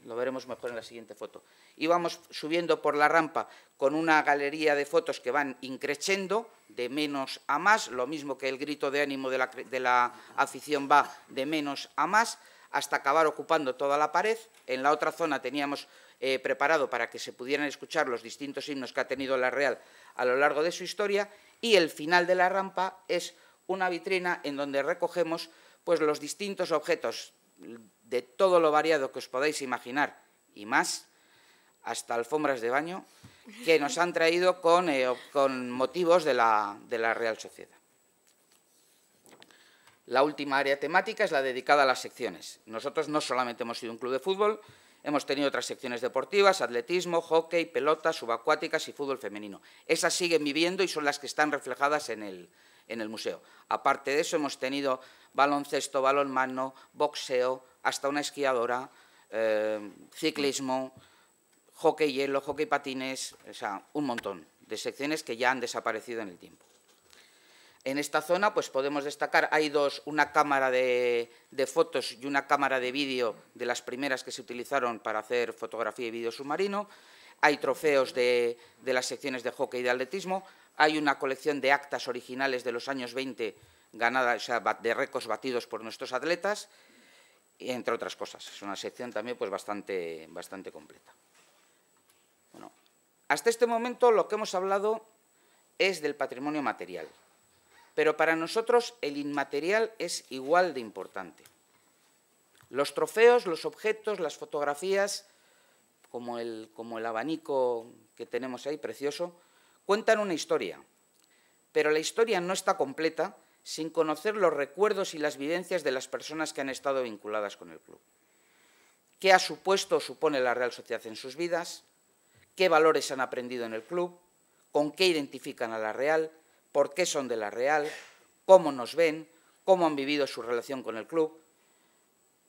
F: lo veremos mejor en la siguiente foto. Íbamos subiendo por la rampa con una galería de fotos que van increciendo de menos a más, lo mismo que el grito de ánimo de la, afición va de menos a más, hasta acabar ocupando toda la pared. En la otra zona teníamos eh, preparado para que se pudieran escuchar los distintos himnos que ha tenido la Real a lo largo de su historia y el final de la rampa es una vitrina en donde recogemos pues, los distintos objetos de todo lo variado que os podáis imaginar y más, hasta alfombras de baño, que nos han traído eh, con, motivos de la, de la Real Sociedad. La última área temática es la dedicada a las secciones. Nosotros no solamente hemos sido un club de fútbol, hemos tenido otras secciones deportivas, atletismo, hockey, pelotas, subacuáticas y fútbol femenino. Esas siguen viviendo y son las que están reflejadas en el, en el museo. Aparte de eso, hemos tenido baloncesto, balonmano, boxeo, hasta una esquiadora, eh, ciclismo, hockey hielo, hockey patines, o sea, un montón de secciones que ya han desaparecido en el tiempo. En esta zona pues podemos destacar, hay dos, una cámara de, fotos y una cámara de vídeo de las primeras que se utilizaron para hacer fotografía y vídeo submarino, hay trofeos de las secciones de hockey y de atletismo, hay una colección de actas originales de los años 20 ganadas, de récords batidos por nuestros atletas, entre otras cosas. Es una sección también pues, bastante, bastante completa. hasta este momento lo que hemos hablado es del patrimonio material, pero para nosotros el inmaterial es igual de importante. Los trofeos, los objetos, las fotografías, como el, como el abanico que tenemos ahí, precioso, Cuentan una historia, pero la historia no está completa sin conocer los recuerdos y las vivencias de las personas que han estado vinculadas con el club. ¿Qué ha supuesto o supone la Real Sociedad en sus vidas? ¿Qué valores han aprendido en el club? ¿Con qué identifican a la Real? ¿Por qué son de la Real? ¿Cómo nos ven? ¿Cómo han vivido su relación con el club?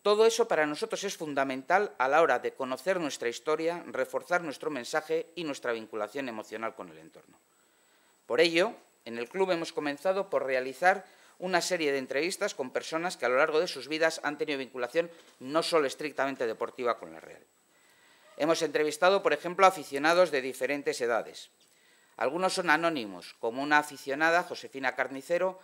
F: Todo eso para nosotros es fundamental a la hora de conocer nuestra historia, reforzar nuestro mensaje y nuestra vinculación emocional con el entorno. Por ello, en el club hemos comenzado por realizar una serie de entrevistas con personas que a lo largo de sus vidas han tenido vinculación no solo estrictamente deportiva con la Real. Hemos entrevistado, por ejemplo, aficionados de diferentes edades. Algunos son anónimos, como una aficionada, Josefina Carnicero,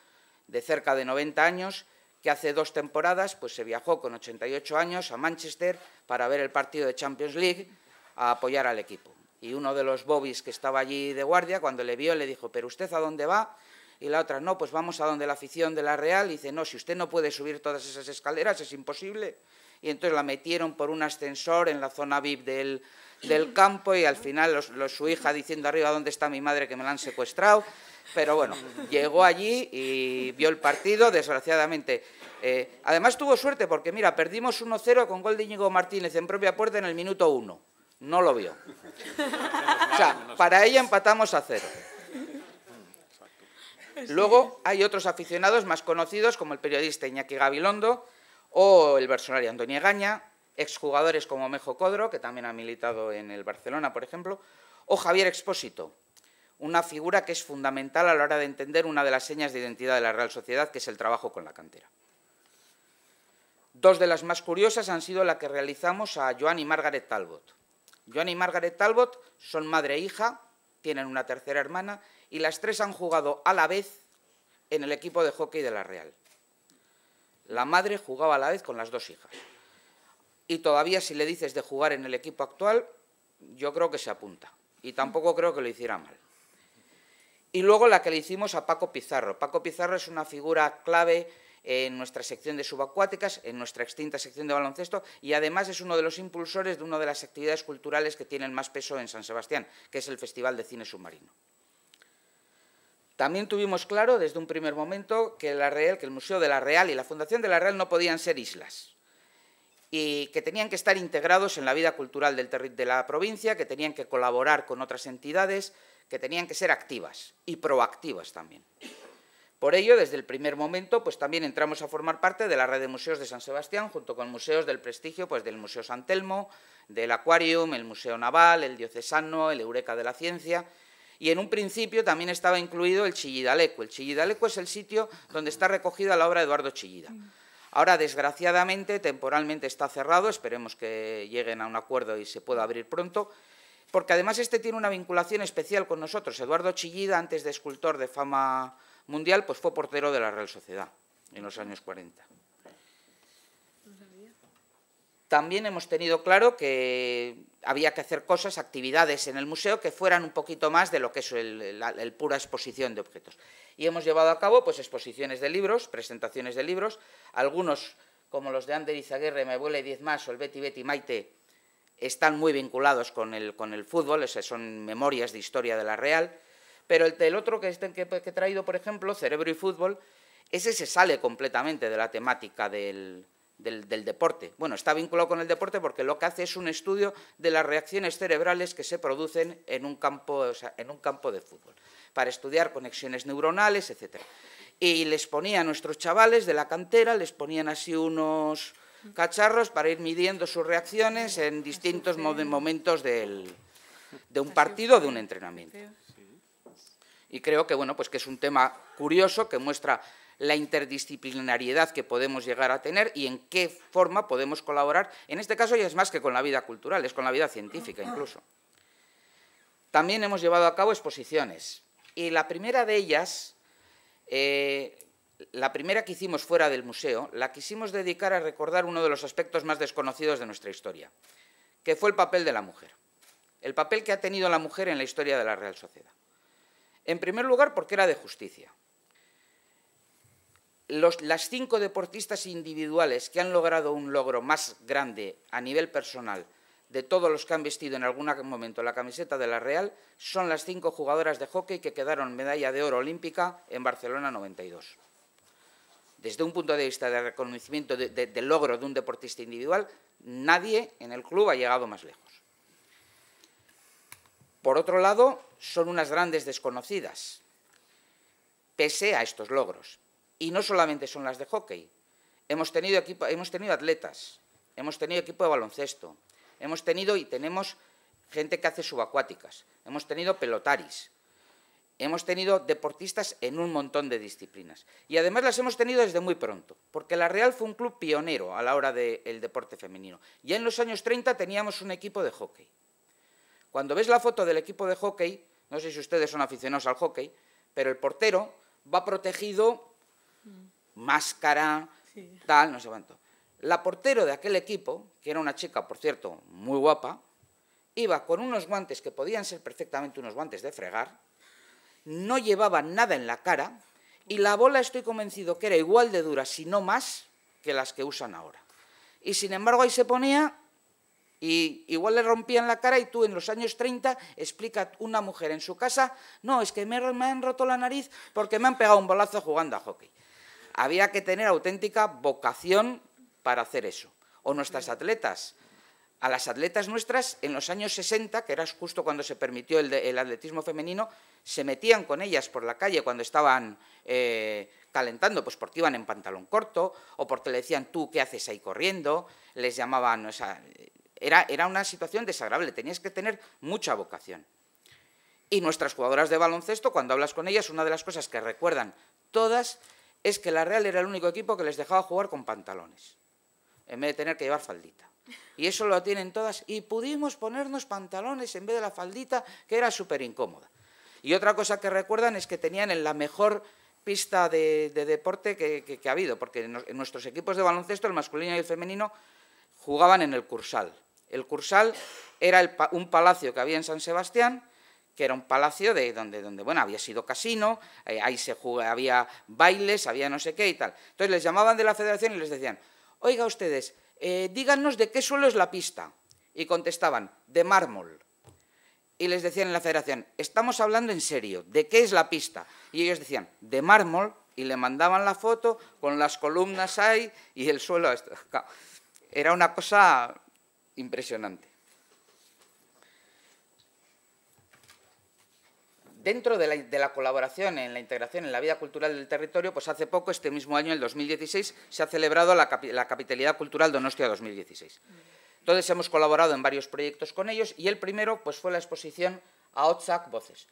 F: de cerca de 90 años, que hace dos temporadas pues, se viajó con 88 años a Manchester para ver el partido de Champions League a apoyar al equipo. Y uno de los bobbies que estaba allí de guardia, cuando le vio, le dijo, ¿pero usted a dónde va? Y la otra, no, pues vamos a donde la afición de la Real. dice, no, si usted no puede subir todas esas escaleras, es imposible. Y entonces la metieron por un ascensor en la zona VIP del, campo y al final su hija diciendo arriba, ¿dónde está mi madre que me la han secuestrado? Pero bueno, llegó allí y vio el partido, desgraciadamente. Eh, además tuvo suerte porque, mira, perdimos 1-0 con gol de Íñigo Martínez en propia puerta en el minuto 1. No lo vio. O sea, para ella empatamos a cero. Luego hay otros aficionados más conocidos como el periodista Iñaki Gabilondo o el personaje Antonio Gaña, exjugadores como Mejo Codro, que también ha militado en el Barcelona, por ejemplo, o Javier Expósito, una figura que es fundamental a la hora de entender una de las señas de identidad de la Real Sociedad, que es el trabajo con la cantera. Dos de las más curiosas han sido la que realizamos a Joan y Margaret Talbot. Joan y Margaret Talbot son madre e hija, tienen una tercera hermana y las tres han jugado a la vez en el equipo de hockey de la Real. La madre jugaba a la vez con las dos hijas. Y todavía si le dices de jugar en el equipo actual, yo creo que se apunta. Y tampoco creo que lo hiciera mal. Y luego la que le hicimos a Paco Pizarro. Paco Pizarro es una figura clave en nuestra sección de subacuáticas, en nuestra extinta sección de baloncesto, y además es uno de los impulsores de una de las actividades culturales que tienen más peso en San Sebastián, que es el Festival de Cine Submarino. También tuvimos claro desde un primer momento que, la Real, que el Museo de la Real y la Fundación de la Real no podían ser islas y que tenían que estar integrados en la vida cultural de la provincia, que tenían que colaborar con otras entidades, que tenían que ser activas y proactivas también. Por ello, desde el primer momento, pues también entramos a formar parte de la red de museos de San Sebastián, junto con museos del prestigio, pues del Museo San Telmo, del Aquarium, el Museo Naval, el Diocesano, el Eureka de la Ciencia, y en un principio también estaba incluido el Chillidaleco. El Chillidaleco es el sitio donde está recogida la obra de Eduardo Chillida. Ahora, desgraciadamente, temporalmente está cerrado, esperemos que lleguen a un acuerdo y se pueda abrir pronto, porque además este tiene una vinculación especial con nosotros. Eduardo Chillida, antes de escultor de fama mundial, pues fue portero de la Real Sociedad en los años 40. También hemos tenido claro que había que hacer cosas, actividades en el museo que fueran un poquito más de lo que es el, la pura exposición de objetos. Y hemos llevado a cabo pues, exposiciones de libros, presentaciones de libros, algunos como los de Ander Izaguirre, Me abuela y diez más, o el Betty Betty Maite, están muy vinculados con el, fútbol, esas son memorias de historia de la Real, pero el, otro este, que, que, he traído, por ejemplo, Cerebro y Fútbol, ese se sale completamente de la temática del, deporte. Bueno, está vinculado con el deporte porque lo que hace es un estudio de las reacciones cerebrales que se producen en un campo, en un campo de fútbol, para estudiar conexiones neuronales, etc. Y les ponía a nuestros chavales de la cantera, les ponían así unos cacharros para ir midiendo sus reacciones en distintos momentos de un partido o de un entrenamiento. Y creo que, bueno, pues que es un tema curioso que muestra la interdisciplinariedad que podemos llegar a tener y en qué forma podemos colaborar. En este caso ya es más que con la vida cultural, es con la vida científica incluso. También hemos llevado a cabo exposiciones y la primera de ellas eh, la primera que hicimos fuera del museo la quisimos dedicar a recordar uno de los aspectos más desconocidos de nuestra historia, que fue el papel de la mujer, el papel que ha tenido la mujer en la historia de la Real Sociedad. En primer lugar, porque era de justicia. las cinco deportistas individuales que han logrado un logro más grande a nivel personal de todos los que han vestido en algún momento la camiseta de la Real son las cinco jugadoras de hockey que quedaron medalla de oro olímpica en Barcelona 92 desde un punto de vista de reconocimiento del logro de un deportista individual, nadie en el club ha llegado más lejos. Por otro lado, son unas grandes desconocidas, pese a estos logros. Y no solamente son las de hockey. Hemos tenido, hemos tenido atletas, hemos tenido equipo de baloncesto, hemos tenido y tenemos gente que hace subacuáticas, hemos tenido pelotaris, hemos tenido deportistas en un montón de disciplinas. Y además las hemos tenido desde muy pronto, porque la Real fue un club pionero a la hora del deporte femenino. Ya en los años 30 teníamos un equipo de hockey. Cuando ves la foto del equipo de hockey, no sé si ustedes son aficionados al hockey, pero el portero va protegido, mm. máscara, tal, no sé cuánto. La portero de aquel equipo, que era una chica, por cierto, muy guapa, iba con unos guantes que podían ser perfectamente unos guantes de fregar, no llevaba nada en la cara y la bola estoy convencido que era igual de dura, si no más, que las que usan ahora. Y sin embargo ahí se ponía y igual le rompían la cara y tú en los años 30 explica una mujer en su casa, no, es que me, han roto la nariz porque me han pegado un bolazo jugando a hockey. Había que tener auténtica vocación para hacer eso. O nuestras atletas, a las atletas nuestras en los años 60, que era justo cuando se permitió el, atletismo femenino, se metían con ellas por la calle cuando estaban eh, calentando, pues porque iban en pantalón corto o porque le decían, tú, ¿qué haces ahí corriendo? Les llamaban, o sea, era, era una situación desagradable, tenías que tener mucha vocación. Y nuestras jugadoras de baloncesto, cuando hablas con ellas, una de las cosas que recuerdan todas es que la Real era el único equipo que les dejaba jugar con pantalones, en vez de tener que llevar faldita. Y eso lo tienen todas. Y pudimos ponernos pantalones en vez de la faldita, que era súper incómoda. Y otra cosa que recuerdan es que tenían en la mejor pista de, deporte que, ha habido, porque en, nuestros equipos de baloncesto, el masculino y el femenino, jugaban en el Cursal. El Cursal era un palacio que había en San Sebastián, que era un palacio de donde, donde bueno, había sido casino, eh, ahí se había bailes, había no sé qué y tal. Entonces les llamaban de la federación y les decían, oiga ustedes, eh, díganos de qué suelo es la pista. Y contestaban, de mármol. Y les decían en la federación, estamos hablando en serio, ¿de qué es la pista? Y ellos decían, de mármol, y le mandaban la foto con las columnas ahí y el suelo. Era una cosa impresionante. dentro de la, colaboración en la integración en la vida cultural del territorio, pues hace poco, este mismo año, el 2016, se ha celebrado la, Capitalidad Cultural Donostia 2016. Entonces hemos colaborado en varios proyectos con ellos y el primero pues, fue la exposición a Otsak Voces.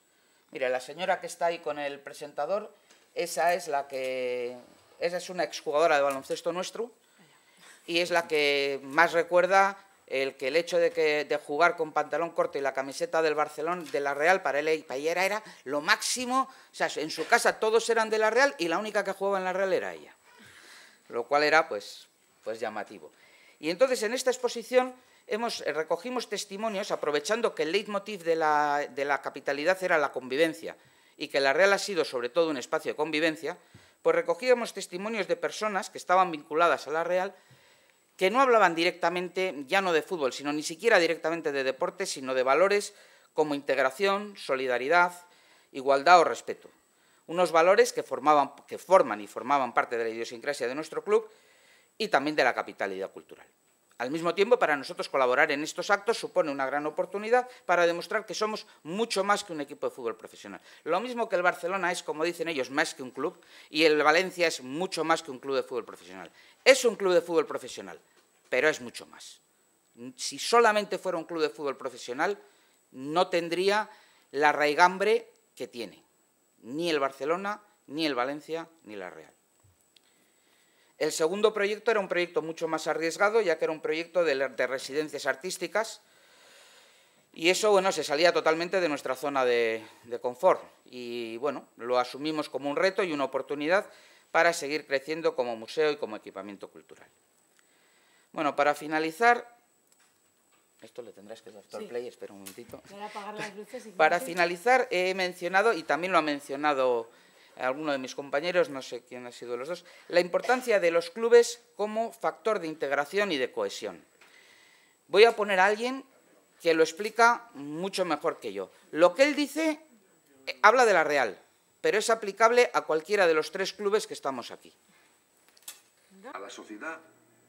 F: Mire, la señora que está ahí con el presentador, esa es la que... Esa es una exjugadora de baloncesto nuestro y es la que más recuerda el que el hecho de, que, de jugar con pantalón corto y la camiseta del Barcelona, de la Real, para él para ella era lo máximo. O sea, en su casa todos eran de la Real y la única que jugaba en la Real era ella. Lo cual era, pues, pues llamativo. Y entonces, en esta exposición, hemos, eh, recogimos testimonios, aprovechando que el leitmotiv de la, de la capitalidad era la convivencia y que la Real ha sido, sobre todo, un espacio de convivencia, pues recogíamos testimonios de personas que estaban vinculadas a la Real que no hablaban directamente, ya no de fútbol, sino ni siquiera directamente de deporte, sino de valores como integración, solidaridad, igualdad o respeto. Unos valores que, formaban, que forman y formaban parte de la idiosincrasia de nuestro club y también de la capitalidad cultural. Al mismo tiempo, para nosotros colaborar en estos actos supone una gran oportunidad para demostrar que somos mucho más que un equipo de fútbol profesional. Lo mismo que el Barcelona es, como dicen ellos, más que un club y el Valencia es mucho más que un club de fútbol profesional. Es un club de fútbol profesional, pero es mucho más. Si solamente fuera un club de fútbol profesional, no tendría la raigambre que tiene, ni el Barcelona, ni el Valencia, ni la Real. El segundo proyecto era un proyecto mucho más arriesgado, ya que era un proyecto de, residencias artísticas, y eso, bueno, se salía totalmente de nuestra zona de, confort. Y, bueno, lo asumimos como un reto y una oportunidad para seguir creciendo como museo y como equipamiento cultural. Bueno, para finalizar, esto le tendrás que dar play, espera un momentito. para finalizar, he mencionado, y también lo ha mencionado alguno de mis compañeros, no sé quién ha sido los dos, la importancia de los clubes como factor de integración y de cohesión. Voy a poner a alguien que lo explica mucho mejor que yo. Lo que él dice eh, habla de la Real, pero es aplicable a cualquiera de los tres clubes que estamos aquí.
G: A la sociedad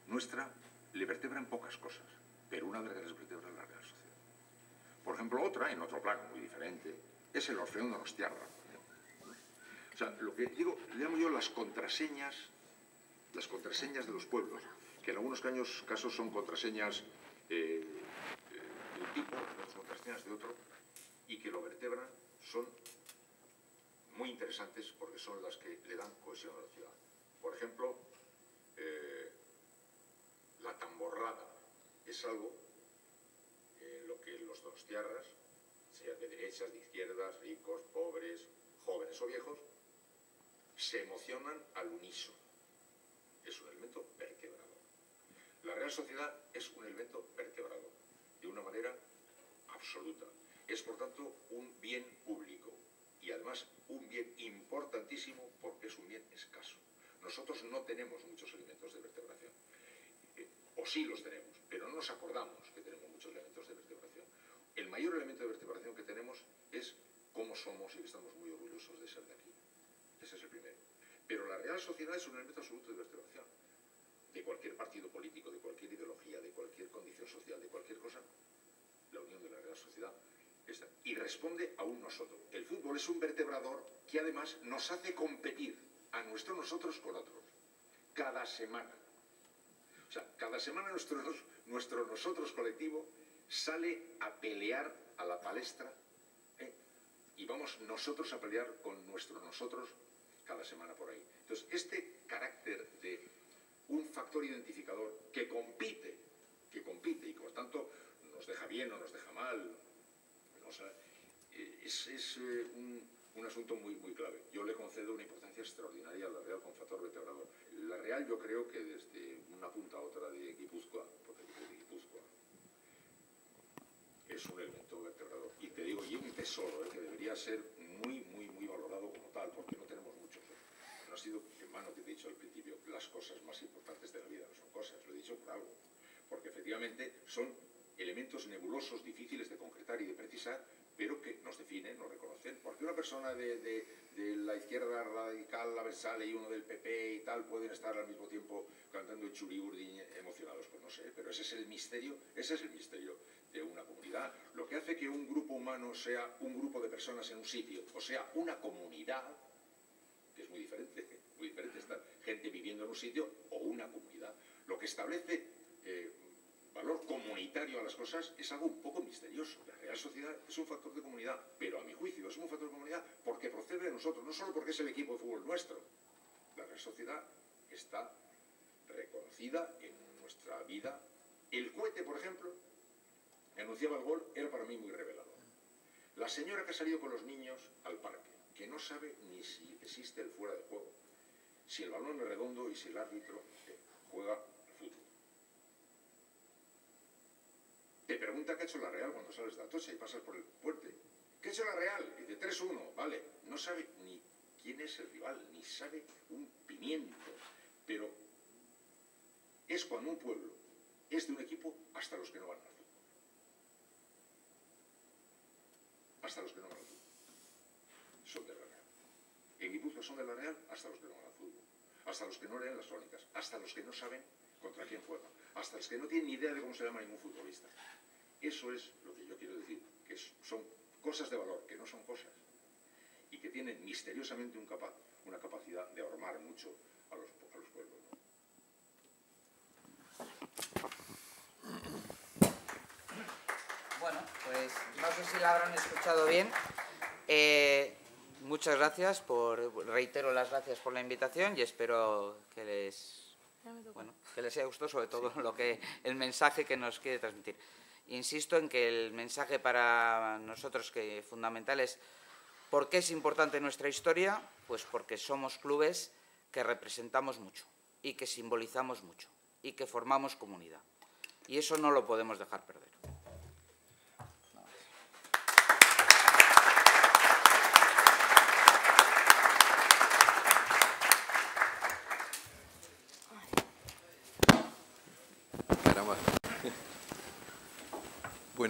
G: nuestra le vertebran pocas cosas, pero una de las que es la Real Sociedad. Por ejemplo, otra, en otro plano muy diferente, es el Orfeón de los tierras lo que digo, llamo yo las contraseñas, las contraseñas de los pueblos, que en algunos casos son contraseñas eh, eh, de un tipo, otras contraseñas de otro, y que lo vertebran, son muy interesantes porque son las que le dan cohesión a la ciudad. Por ejemplo, eh, la tamborrada es algo en lo que los dos tierras sean de derechas, de izquierdas, ricos, pobres, jóvenes o viejos, se emocionan al unísono. Es un elemento vertebrado. La Real Sociedad es un elemento vertebrador, de una manera absoluta. Es, por tanto, un bien público y, además, un bien importantísimo porque es un bien escaso. Nosotros no tenemos muchos elementos de vertebración, eh, o sí los tenemos, pero no nos acordamos que tenemos muchos elementos de vertebración. El mayor elemento de vertebración que tenemos es cómo somos y que estamos muy orgullosos de ser de aquí ese es el primero. Pero la Real Sociedad es un elemento absoluto de vertebración de cualquier partido político, de cualquier ideología, de cualquier condición social, de cualquier cosa. La unión de la Real Sociedad está. Y responde a un nosotros. El fútbol es un vertebrador que además nos hace competir a nuestro nosotros con otros. Cada semana. O sea, cada semana nuestro, nosotros colectivo sale a pelear a la palestra ¿eh? y vamos nosotros a pelear con nuestro nosotros cada semana por ahí. Entonces, este carácter de un factor identificador que compite, que compite y por tanto nos
C: deja bien o nos deja mal, eh, es, eh, un, asunto muy, muy clave. Yo le concedo una importancia
G: extraordinaria a la Real con factor vertebrador. La Real yo creo que desde una punta a otra de Guipúzcoa, porque de Guipúzcoa, es un elemento vertebrador. Y te digo, y un tesoro eh, que debería ser muy, muy, muy valorado como tal, porque no ha sido en te he dicho al principio, las cosas más importantes de la vida no son cosas, lo he dicho por algo, porque efectivamente son elementos nebulosos, difíciles de concretar y de precisar, pero que nos definen, nos reconocen. Porque una persona de, la izquierda radical, la Versale y uno del PP y tal pueden estar al mismo tiempo cantando el churiurdin emocionados? Pues no sé, pero ese es el misterio, ese es el misterio de una comunidad. Lo que hace que un grupo humano sea un grupo de personas en un sitio, o sea, una comunidad, muy diferente, muy diferente estar gente viviendo en un sitio o una comunidad. Lo que establece eh, valor comunitario a las cosas es algo un poco misterioso. La real sociedad es un factor de comunidad, pero a mi juicio es un factor de comunidad porque procede de nosotros, no solo porque es el equipo de fútbol nuestro. La real sociedad está reconocida en nuestra vida. El cohete, por ejemplo, anunciaba el gol, era para mí muy revelador. La señora que ha salido con los niños al parque que no sabe ni si existe el fuera de juego, si el balón es redondo y si el árbitro eh, juega al fútbol. Te pregunta qué ha hecho la Real cuando sales de tocha y pasas por el puente. ¿Qué ha hecho la Real? de 3-1, vale. No sabe ni quién es el rival, ni sabe un pimiento. Pero es cuando un pueblo es de un equipo hasta los que no van al fútbol. Hasta los que no van al fútbol son de la Real. En mi Guipúzcoa son de la Real hasta los que no ganan fútbol, hasta los que no leen las crónicas, hasta los que no saben contra quién juegan, hasta los que no tienen ni idea de cómo se llama ningún futbolista. Eso es lo que yo quiero decir, que son cosas de valor, que no son cosas, y que tienen misteriosamente una capacidad de armar mucho a los,
F: a pueblos. Bueno, pues no sé si la habrán escuchado bien. Eh, muchas gracias por reitero las gracias por la invitación y espero que les bueno, que les haya gustado sobre todo lo que el mensaje que nos quiere transmitir. Insisto en que el mensaje para nosotros que fundamental es ¿por qué es importante nuestra historia? Pues porque somos clubes que representamos mucho y que simbolizamos mucho y que formamos comunidad. Y eso no lo podemos dejar perder.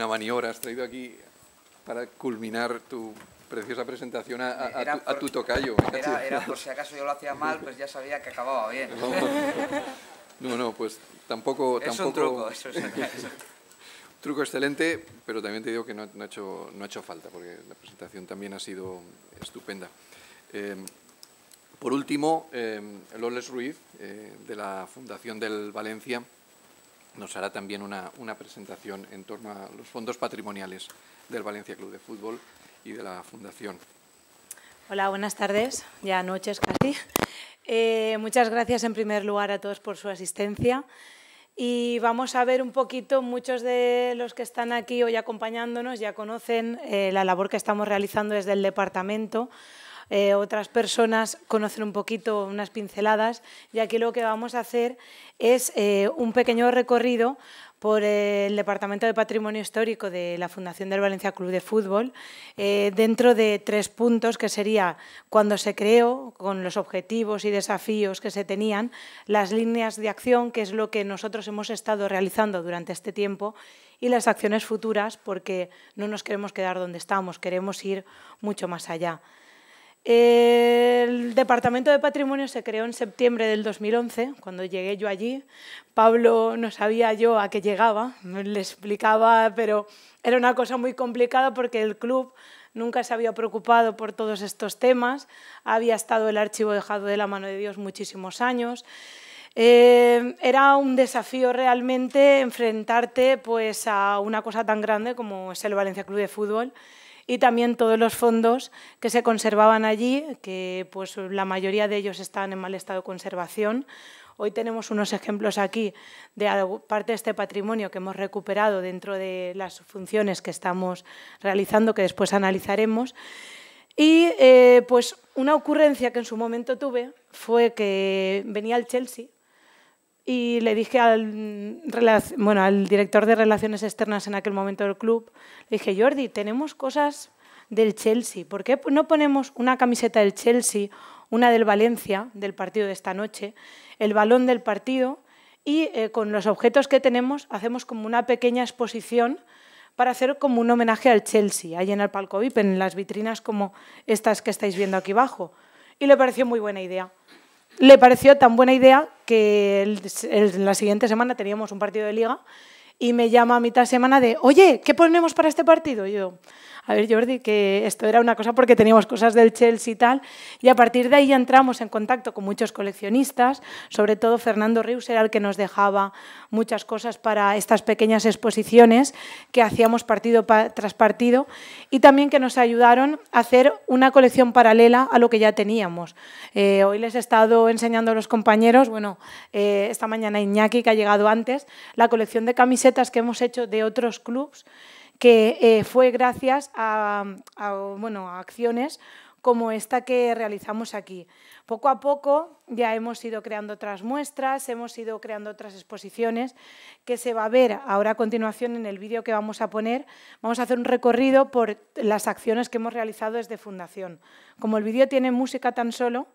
D: maniobra has traído aquí para culminar tu preciosa presentación a, tu, tocayo. Era, por
F: si acaso yo lo hacía mal, pues ya sabía que acababa bien.
D: No, no, pues tampoco... Es un truco, eso truco excelente, pero también te digo que no, ha hecho, no ha hecho falta, porque la presentación también ha sido estupenda. Eh, por último, eh, Loles Ruiz, eh, de la Fundación del Valencia, nos hará también una, presentación en torno a los fondos patrimoniales del Valencia Club de Fútbol y de la Fundación.
H: Hola, buenas tardes, ya noches casi. Eh, muchas gracias en primer lugar a todos por su asistencia y vamos a ver un poquito, muchos de los que están aquí hoy acompañándonos ya conocen eh, la labor que estamos realizando desde el departamento eh, otras personas conocen un poquito unas pinceladas y aquí lo que vamos a hacer es eh, un pequeño recorrido por eh, el Departamento de Patrimonio Histórico de la Fundación del Valencia Club de Fútbol, dentro de tres puntos que sería cuando se creó, con los objetivos y desafíos que se tenían, las líneas de acción, que es lo que nosotros hemos estado realizando durante este tiempo, y las acciones futuras, porque no nos queremos quedar donde estamos, queremos ir mucho más allá. El Departamento de Patrimonio se creó en septiembre del 2011, cuando llegué yo allí. Pablo no sabía yo a qué llegaba, le explicaba, pero era una cosa muy complicada porque el club nunca se había preocupado por todos estos temas, había estado el archivo dejado de la mano de Dios muchísimos años. Eh, era un desafío realmente enfrentarte pues, a una cosa tan grande como es el Valencia Club de Fútbol y también todos los fondos que se conservaban allí, que pues la mayoría de ellos están en mal estado de conservación. Hoy tenemos unos ejemplos aquí de parte de este patrimonio que hemos recuperado dentro de las funciones que estamos realizando, que después analizaremos. Y eh, pues una ocurrencia que en su momento tuve fue que venía al Chelsea y le dije al, bueno, al director de Relaciones Externas en aquel momento del club, le dije, Jordi, tenemos cosas del Chelsea, ¿por qué no ponemos una camiseta del Chelsea, una del Valencia, del partido de esta noche, el balón del partido y eh, con los objetos que tenemos hacemos como una pequeña exposición para hacer como un homenaje al Chelsea, ahí en el palco VIP, en las vitrinas como estas que estáis viendo aquí abajo. Y le pareció muy buena idea. Le pareció tan buena idea que el, la siguiente semana teníamos un partido de liga y me llama a mitad semana de, oye, ¿qué ponemos para este partido? Y yo, a ver Jordi, que esto era una cosa porque teníamos cosas del Chelsea y tal, y a partir de ahí entramos en contacto con muchos coleccionistas, sobre todo Fernando Rius era el que nos dejaba muchas cosas para estas pequeñas exposiciones que hacíamos partido tras partido, y también que nos ayudaron a hacer una colección paralela a lo que ya teníamos. Eh, hoy les he estado enseñando a los compañeros, bueno, eh, esta mañana Iñaki, que ha llegado antes, la colección de camisetas que hemos hecho de otros clubs, que eh, fue gracias a, bueno, a acciones como esta que realizamos aquí. Poco a poco ya hemos ido creando otras muestras, hemos ido creando otras exposiciones que se va a ver ahora a continuación en el vídeo que vamos a poner. Vamos a hacer un recorrido por las acciones que hemos realizado desde Fundación. Como el vídeo tiene música tan solo,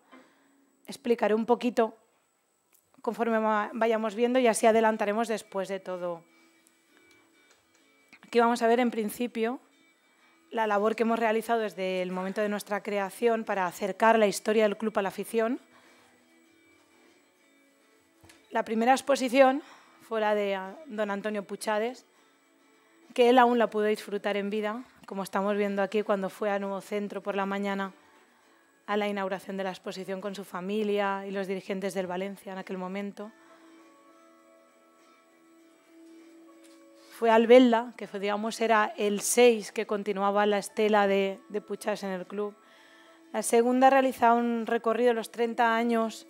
H: explicaré un poquito conforme vayamos viendo y así adelantaremos después de todo. Aquí vamos a ver en principio la labor que hemos realizado desde el momento de nuestra creación para acercar la historia del club a la afición. La primera exposición fue la de don Antonio Puchades, que él aún la pudo disfrutar en vida, como estamos viendo aquí cuando fue a Nuevo Centro por la mañana a la inauguración de la exposición con su familia y los dirigentes del Valencia en aquel momento. fue Albella, que digamos era el 6 que continuaba la estela de, Puchas en el club. La segunda realizaba un recorrido de los 30 años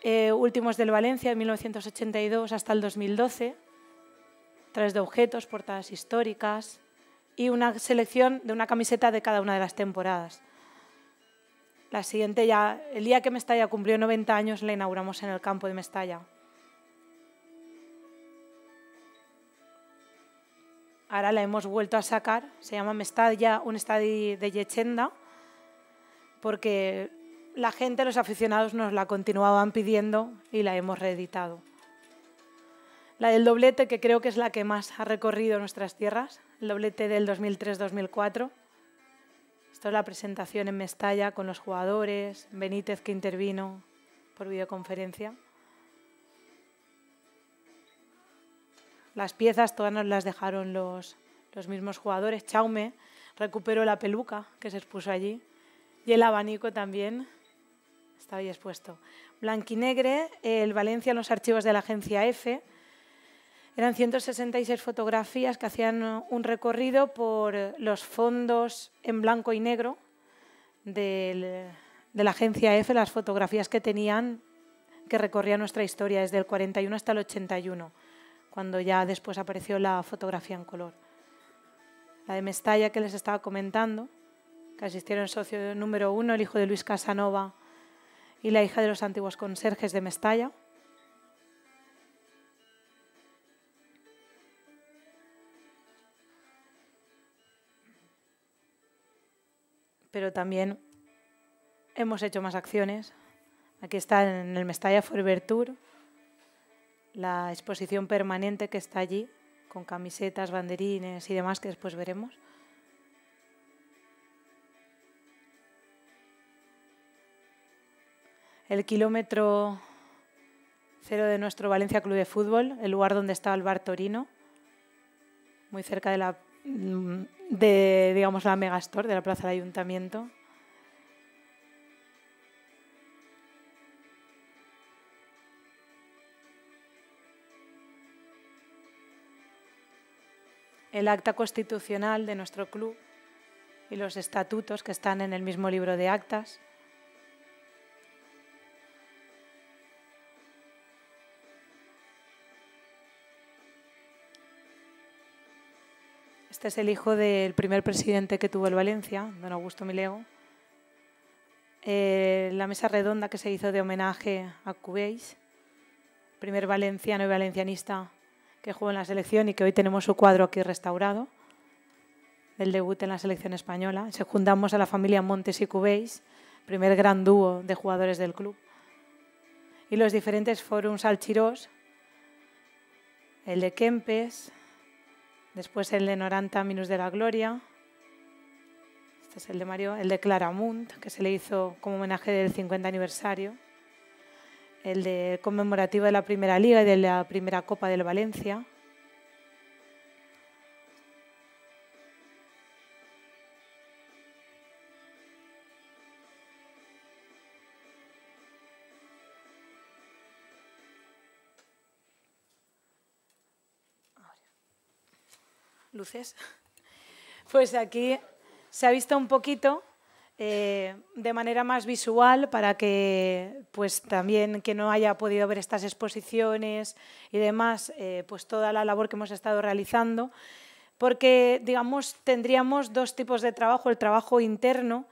H: eh, últimos del Valencia, de 1982 hasta el 2012, través de objetos, portadas históricas y una selección de una camiseta de cada una de las temporadas. La siguiente ya, el día que Mestalla cumplió 90 años, la inauguramos en el campo de Mestalla. ahora la hemos vuelto a sacar, se llama Mestalla, un estadio de Yechenda, porque la gente, los aficionados nos la continuaban pidiendo y la hemos reeditado. La del doblete, que creo que es la que más ha recorrido nuestras tierras, el doblete del 2003-2004. Esto es la presentación en Mestalla con los jugadores, Benítez que intervino por videoconferencia. las piezas todas nos las dejaron los, los mismos jugadores. Chaume recuperó la peluca que se expuso allí y el abanico también está ahí expuesto. Blanquinegre, el Valencia en los archivos de la agencia F. Eran 166 fotografías que hacían un recorrido por los fondos en blanco y negro de la agencia F, las fotografías que tenían que recorría nuestra historia desde el 41 hasta el 81 cuando ya después apareció la fotografía en color. La de Mestalla que les estaba comentando, que asistieron socio número uno, el hijo de Luis Casanova y la hija de los antiguos conserjes de Mestalla. Pero también hemos hecho más acciones. Aquí está en el Mestalla Tour, la exposición permanente que está allí, con camisetas, banderines y demás que después veremos. El kilómetro cero de nuestro Valencia Club de Fútbol, el lugar donde estaba el bar Torino, muy cerca de la, mm, de, digamos, la Megastore, de la Plaza del Ayuntamiento, el acta constitucional de nuestro club y los estatutos que están en el mismo libro de actas. Este es el hijo del primer presidente que tuvo el Valencia, don Augusto Milego. Eh, la mesa redonda que se hizo de homenaje a Cubéis, primer valenciano y valencianista que jugó en la selección y que hoy tenemos su cuadro aquí restaurado, el debut en la selección española. Se juntamos a la familia Montes y Cubéis, primer gran dúo de jugadores del club. Y los diferentes fueron salchirós el de Kempes, después el de Noranta Minus de la Gloria, este es el de Mario, el de Claramunt, que se le hizo como homenaje del 50 aniversario el de conmemorativo de la Primera Liga y de la Primera Copa del Valencia. Luces. Pues aquí se ha visto un poquito eh, de manera más visual para que pues también que no haya podido ver estas exposiciones y demás, eh, pues toda la labor que hemos estado realizando, porque digamos tendríamos dos tipos de trabajo, el trabajo interno,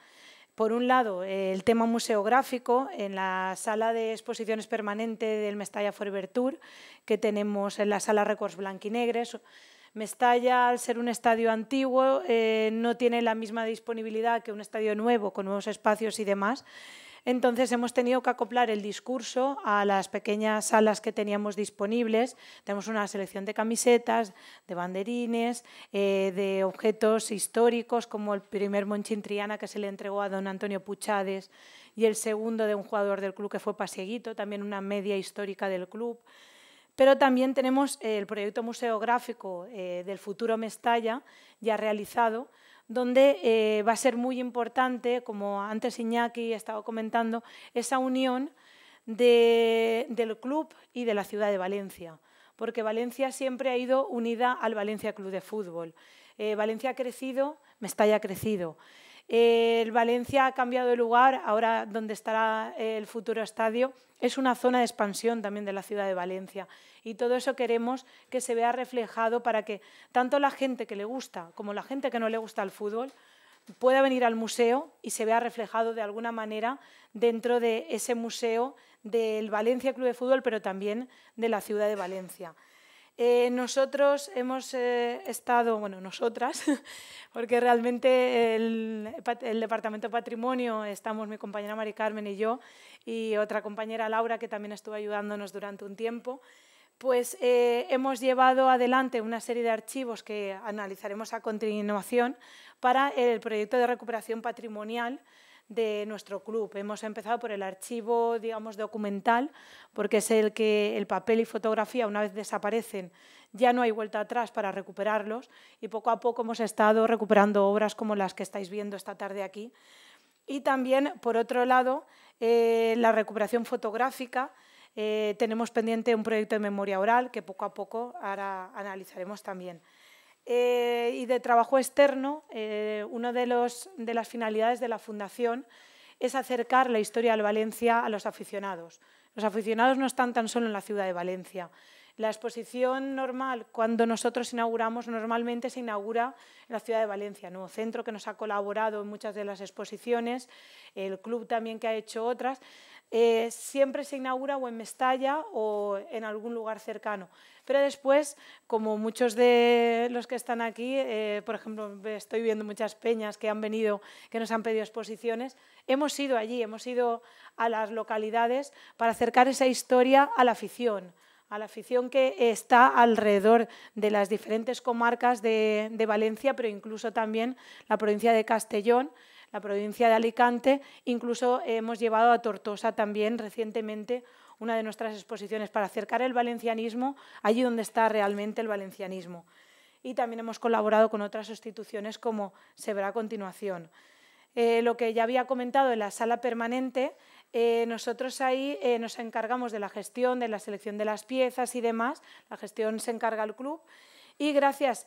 H: por un lado, eh, el tema museográfico en la sala de exposiciones permanente del Mestalla Tour que tenemos en la sala Records Blanquinegres, me Mestalla, al ser un estadio antiguo, eh, no tiene la misma disponibilidad que un estadio nuevo, con nuevos espacios y demás. Entonces hemos tenido que acoplar el discurso a las pequeñas salas que teníamos disponibles. Tenemos una selección de camisetas, de banderines, eh, de objetos históricos como el primer Monchintriana que se le entregó a don Antonio Puchades y el segundo de un jugador del club que fue Pasieguito, también una media histórica del club. Pero también tenemos eh, el proyecto museográfico eh, del futuro Mestalla, ya realizado, donde eh, va a ser muy importante, como antes Iñaki estaba comentando, esa unión del club y de la ciudad de Valencia, porque Valencia siempre ha ido unida al Valencia Club de Fútbol. Valencia ha crecido, Mestalla ha crecido el Valencia ha cambiado de lugar, ahora donde estará eh, el futuro estadio es una zona de expansión también de la ciudad de Valencia y todo eso queremos que se vea reflejado para que tanto la gente que le gusta como la gente que no le gusta el fútbol pueda venir al museo y se vea reflejado de alguna manera dentro de ese museo del Valencia Club de Fútbol, pero también de la ciudad de Valencia. Eh, nosotros hemos eh, estado, bueno, nosotras, porque realmente el, Departamento Departamento Patrimonio estamos mi compañera Mari Carmen y yo, y otra compañera Laura, que también estuvo ayudándonos durante un tiempo, pues eh, hemos llevado adelante una serie de archivos que analizaremos a continuación para el proyecto de recuperación patrimonial de nuestro club. Hemos empezado por el archivo, digamos, documental, porque es el que el papel y fotografía, una vez desaparecen, ya no hay vuelta atrás para recuperarlos y poco a poco hemos estado recuperando obras como las que estáis viendo esta tarde aquí. Y también, por otro lado, eh, la recuperación fotográfica. Eh, tenemos pendiente un proyecto de memoria oral que poco a poco ahora analizaremos también. Eh, y de trabajo externo, eh, una de, las finalidades de la Fundación es acercar la historia de Valencia a los aficionados. Los aficionados no están tan solo en la ciudad de Valencia. La exposición normal, cuando nosotros inauguramos, normalmente se inaugura en la ciudad de Valencia, nuevo centro que nos ha colaborado en muchas de las exposiciones, el club también que ha hecho otras, eh, siempre se inaugura o en Mestalla o en algún lugar cercano. Pero después, como muchos de los que están aquí, eh, por ejemplo, estoy viendo muchas peñas que han venido, que nos han pedido exposiciones, hemos ido allí, hemos ido a las localidades para acercar esa historia a la afición a la afición que está alrededor de las diferentes comarcas de, de, Valencia, pero incluso también la provincia de Castellón, la provincia de Alicante, incluso hemos llevado a Tortosa también recientemente una de nuestras exposiciones para acercar el valencianismo allí donde está realmente el valencianismo. Y también hemos colaborado con otras instituciones como se verá a continuación. Eh, lo que ya había comentado en la sala permanente, eh, nosotros ahí eh, nos encargamos de la gestión, de la selección de las piezas y demás, la gestión se encarga el club y gracias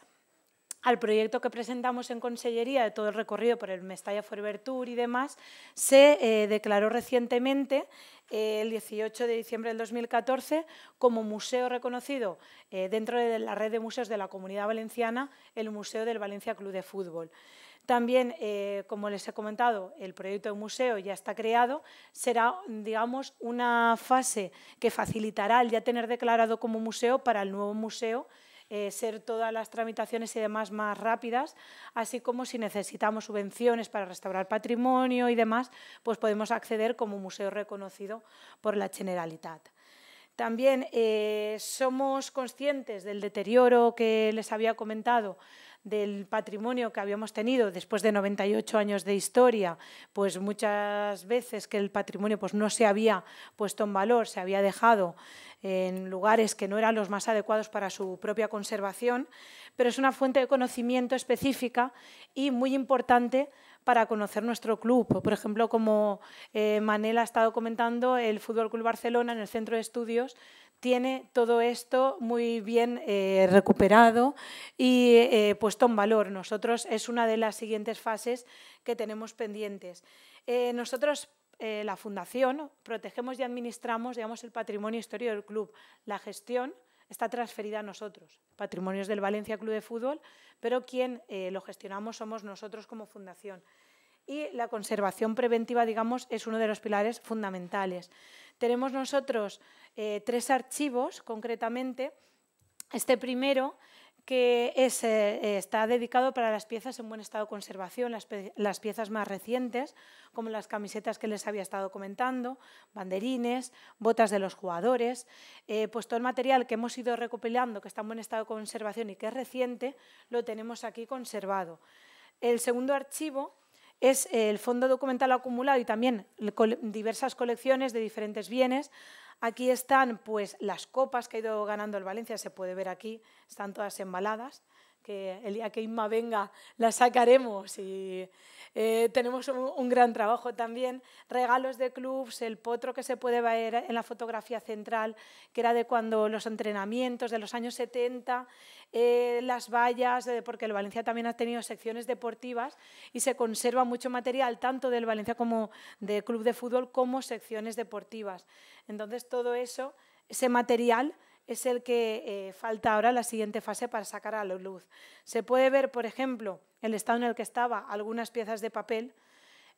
H: al proyecto que presentamos en Consellería de todo el recorrido por el Mestalla Tour y demás, se eh, declaró recientemente, eh, el 18 de diciembre del 2014, como museo reconocido eh, dentro de la red de museos de la Comunidad Valenciana, el Museo del Valencia Club de Fútbol. También, como les he comentado, el proyecto de museo ya está creado, será, digamos, una fase que facilitará el ya tener declarado como museo para el nuevo museo eh, ser todas las tramitaciones y demás más rápidas, así como si necesitamos subvenciones para restaurar patrimonio y demás, pues podemos acceder como museo reconocido por la Generalitat. También eh, somos conscientes del deterioro que les había comentado del patrimonio que habíamos tenido después de 98 años de historia, pues muchas veces que el patrimonio pues no se había puesto en valor, se había dejado en lugares que no eran los más adecuados para su propia conservación, pero es una fuente de conocimiento específica y muy importante para conocer nuestro club. Por ejemplo, como eh, Manel ha estado comentando, el Fútbol Club Barcelona en el centro de estudios tiene todo esto muy bien eh, recuperado y eh, puesto en valor. Nosotros es una de las siguientes fases que tenemos pendientes. Eh, nosotros, la Fundación, protegemos y administramos digamos, el patrimonio histórico del club. La gestión está transferida a nosotros, patrimonios del Valencia Club de Fútbol, pero quien lo gestionamos somos nosotros como Fundación. Y la conservación preventiva, digamos, es uno de los pilares fundamentales tenemos nosotros eh, tres archivos concretamente. Este primero que eh, eh, está dedicado para las piezas en buen estado de conservación, las, piezas más recientes, como las camisetas que les había estado comentando, banderines, botas de los jugadores, pues todo el material que hemos ido recopilando, que está en buen estado de conservación y que es reciente, lo tenemos aquí conservado. El segundo archivo es el fondo documental acumulado y también diversas colecciones de diferentes bienes. Aquí están pues, las copas que ha ido ganando el Valencia, se puede ver aquí, están todas embaladas que el día que Inma venga la sacaremos y eh, tenemos un, gran trabajo también. Regalos de clubs, el potro que se puede ver en la fotografía central, que era de cuando los entrenamientos de los años 70, eh, las vallas, eh, porque el Valencia también ha tenido secciones deportivas y se conserva mucho material, tanto del Valencia como de club de fútbol, como secciones deportivas. Entonces todo eso, ese material es el que eh, falta ahora la siguiente fase para sacar a la luz. Se puede ver, por ejemplo, el estado en el que estaba algunas piezas de papel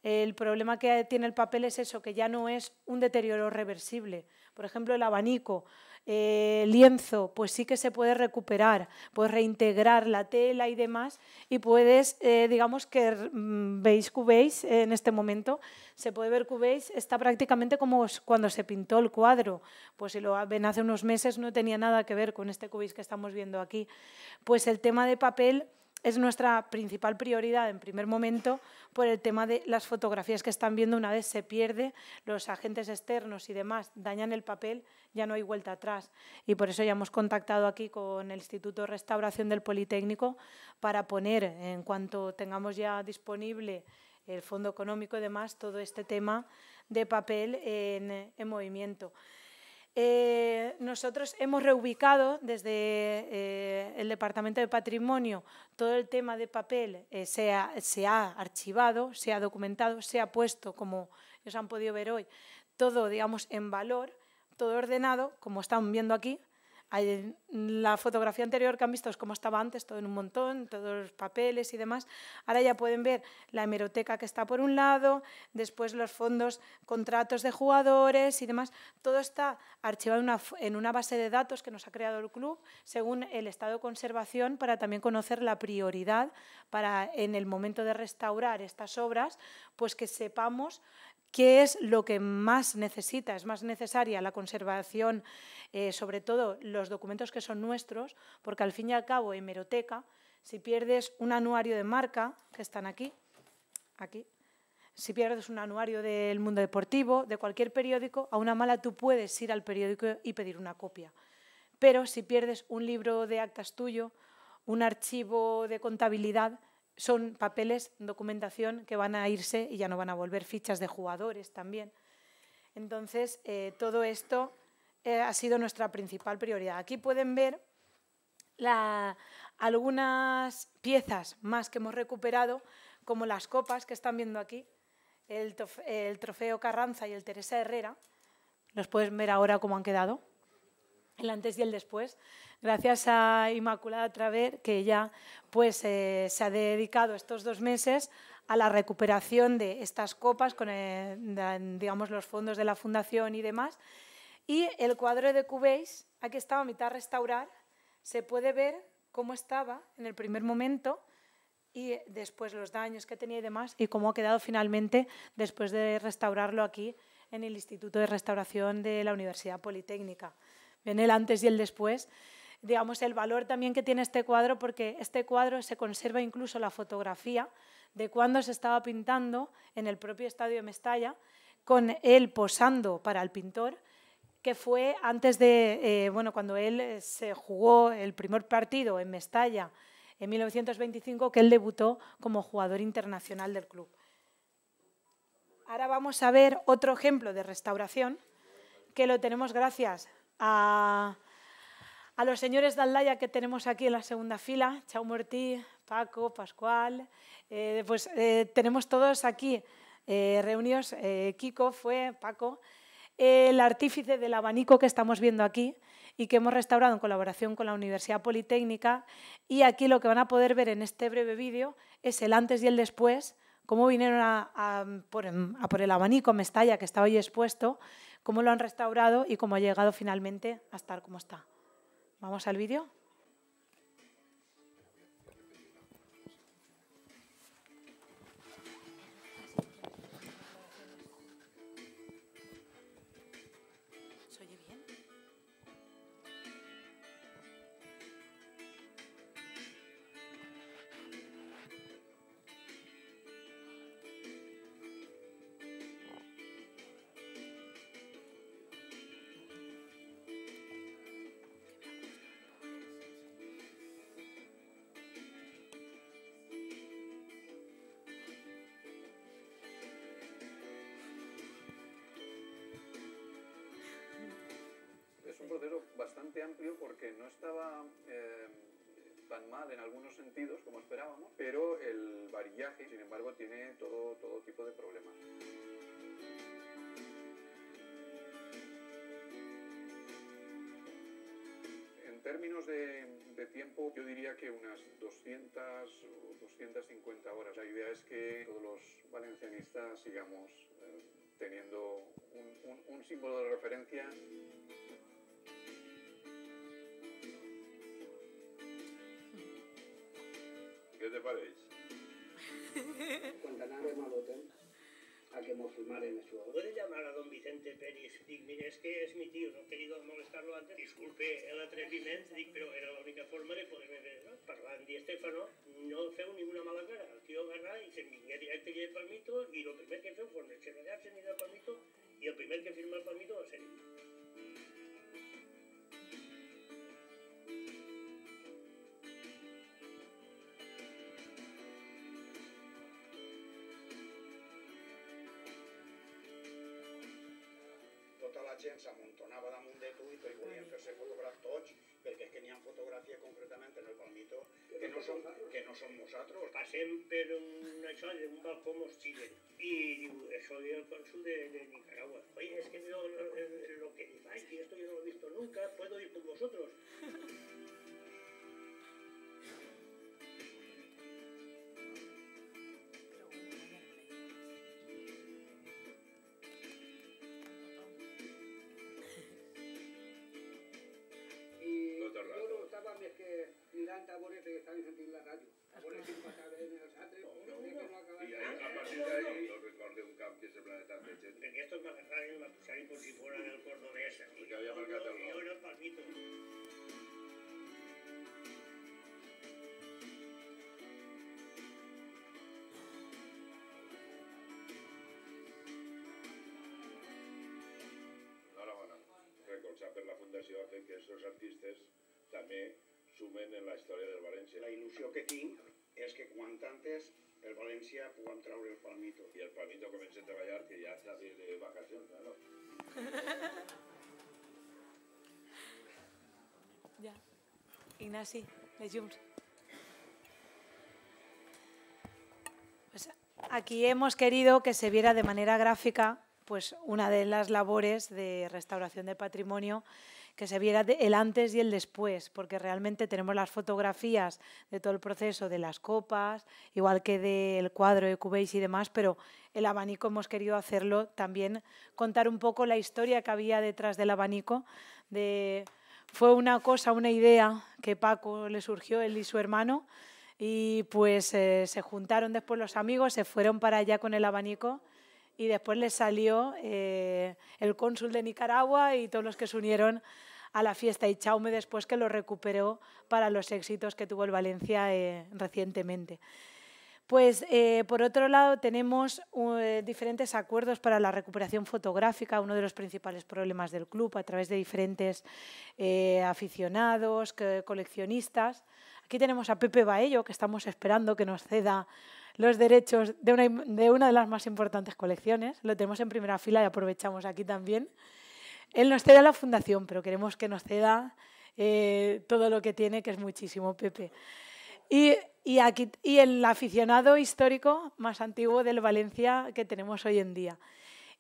H: el problema que tiene el papel es eso, que ya no es un deterioro reversible. Por ejemplo, el abanico, eh, lienzo, pues sí que se puede recuperar, puedes reintegrar la tela y demás y puedes, eh, digamos que mm, veis cubéis en este momento, se puede ver cubéis, está prácticamente como cuando se pintó el cuadro, pues si lo ven hace unos meses no tenía nada que ver con este Cubase que estamos viendo aquí. Pues el tema de papel es nuestra principal prioridad en primer momento por el tema de las fotografías que están viendo. Una vez se pierde, los agentes externos y demás dañan el papel, ya no hay vuelta atrás. Y por eso ya hemos contactado aquí con el Instituto de Restauración del Politécnico para poner, en cuanto tengamos ya disponible el fondo económico y demás, todo este tema de papel en, movimiento. Eh, nosotros hemos reubicado desde eh, el Departamento de Patrimonio todo el tema de papel, eh, se, ha, archivado, se ha documentado, se ha puesto, como os han podido ver hoy, todo digamos en valor, todo ordenado, como están viendo aquí, la fotografía anterior que han visto es como estaba antes, todo en un montón, todos los papeles y demás. Ahora ya pueden ver la hemeroteca que está por un lado, después los fondos, contratos de jugadores y demás. Todo está archivado en una, en una base de datos que nos ha creado el club según el estado de conservación para también conocer la prioridad para en el momento de restaurar estas obras, pues que sepamos ¿Qué es lo que más necesita? Es más necesaria la conservación, eh, sobre todo los documentos que son nuestros, porque al fin y al cabo, hemeroteca, si pierdes un anuario de marca, que están aquí, aquí, si pierdes un anuario del mundo deportivo, de cualquier periódico, a una mala tú puedes ir al periódico y pedir una copia. Pero si pierdes un libro de actas tuyo, un archivo de contabilidad, son papeles, documentación que van a irse y ya no van a volver, fichas de jugadores también. Entonces, eh, todo esto eh, ha sido nuestra principal prioridad. Aquí pueden ver algunas piezas más que hemos recuperado, como las copas que están viendo aquí, el, el trofeo Carranza y el Teresa Herrera. Los puedes ver ahora cómo han quedado el antes y el después, gracias a Inmaculada Traver, que ya pues, eh, se ha dedicado estos dos meses a la recuperación de estas copas con eh, digamos, los fondos de la fundación y demás. Y el cuadro de Cubéis, aquí estaba a mitad restaurar, se puede ver cómo estaba en el primer momento y después los daños que tenía y demás, y cómo ha quedado finalmente después de restaurarlo aquí en el Instituto de Restauración de la Universidad Politécnica en el antes y el después, digamos, el valor también que tiene este cuadro, porque este cuadro se conserva incluso la fotografía de cuando se estaba pintando en el propio estadio de Mestalla, con él posando para el pintor, que fue antes de, eh, bueno, cuando él eh, se jugó el primer partido en Mestalla en 1925, que él debutó como jugador internacional del club. Ahora vamos a ver otro ejemplo de restauración, que lo tenemos gracias a, a los señores de Aldaya que tenemos aquí en la segunda fila, Chao Mortí, Paco, Pascual, eh, pues eh, tenemos todos aquí eh, reunidos, eh, Kiko fue, Paco, el artífice del abanico que estamos viendo aquí y que hemos restaurado en colaboración con la Universidad Politécnica. Y aquí lo que van a poder ver en este breve vídeo es el antes y el después, cómo vinieron a, por, a por el abanico Mestalla que estaba hoy expuesto, cómo lo han restaurado y cómo ha llegado finalmente a estar como está. Vamos al vídeo.
D: bastante amplio porque no estaba eh, tan mal en algunos sentidos como esperábamos, pero el varillaje, sin embargo, tiene todo, todo tipo de problemas. En términos de, tiempo, yo diría que unas 200 o 250 horas. La idea es que todos los valencianistas sigamos eh, teniendo un, un símbolo de referencia. Què te pareix? Quan
B: anàvem a
F: l'hotel, a que mos filmaren això. ¿Puede
B: llamar a don Vicente Pérez? Dic, mire, es que es mi tío, no he querido molestarlo antes. Disculpe el atreviment, dic, però era l'única forma de poder veure, no? Parlant Estefano, no feu ninguna mala cara. El tio agarra i se'n vingué directe allà de Palmito i el primer que feu fos xerregar-se ni de Palmito i el primer que firma el Palmito va ser ell. se s'amuntonava damunt de tu y tot a volien fer-se fotògraf tots, perquè que n'hi en el Palmito que no son que no som nosaltres. Passem siempre un, això un balcó y xillen i diu, això el de, Nicaragua. Oye, es que lo, que dice, esto yo no lo he visto nunca, puedo ir con vosotros.
G: sea, per la Fundación hace que estos artistes también sumen en la historia del València. La ilusión que tinc es que cuanto antes el Valencia València entrar en el Palmito. y el Palmito comença a trabajar, que ja està de vacaciones, ¿no?
H: Ja. Ignasi, les Pues aquí hemos querido que se viera de manera gráfica pues una de las labores de restauración de patrimonio que se viera el antes y el después, porque realmente tenemos las fotografías de todo el proceso, de las copas, igual que del cuadro de Cubéis y demás, pero el abanico hemos querido hacerlo también, contar un poco la historia que había detrás del abanico. De, fue una cosa, una idea que Paco le surgió, él y su hermano, y pues eh, se juntaron después los amigos, se fueron para allá con el abanico y después les salió eh, el cónsul de Nicaragua y todos los que se unieron a la fiesta y Chaume después que lo recuperó para los éxitos que tuvo el Valencia eh, recientemente. Pues eh, por otro lado tenemos diferentes acuerdos para la recuperación fotográfica, uno de los principales problemas del club a través de diferentes aficionados, coleccionistas. Aquí tenemos a Pepe Baello que estamos esperando que nos ceda los derechos de una, de las más importantes colecciones. Lo tenemos en primera fila y aprovechamos aquí también. Él nos ceda la fundación, pero queremos que nos ceda eh, todo lo que tiene, que es muchísimo, Pepe. Y, aquí, y el aficionado histórico más antiguo del Valencia que tenemos hoy en día.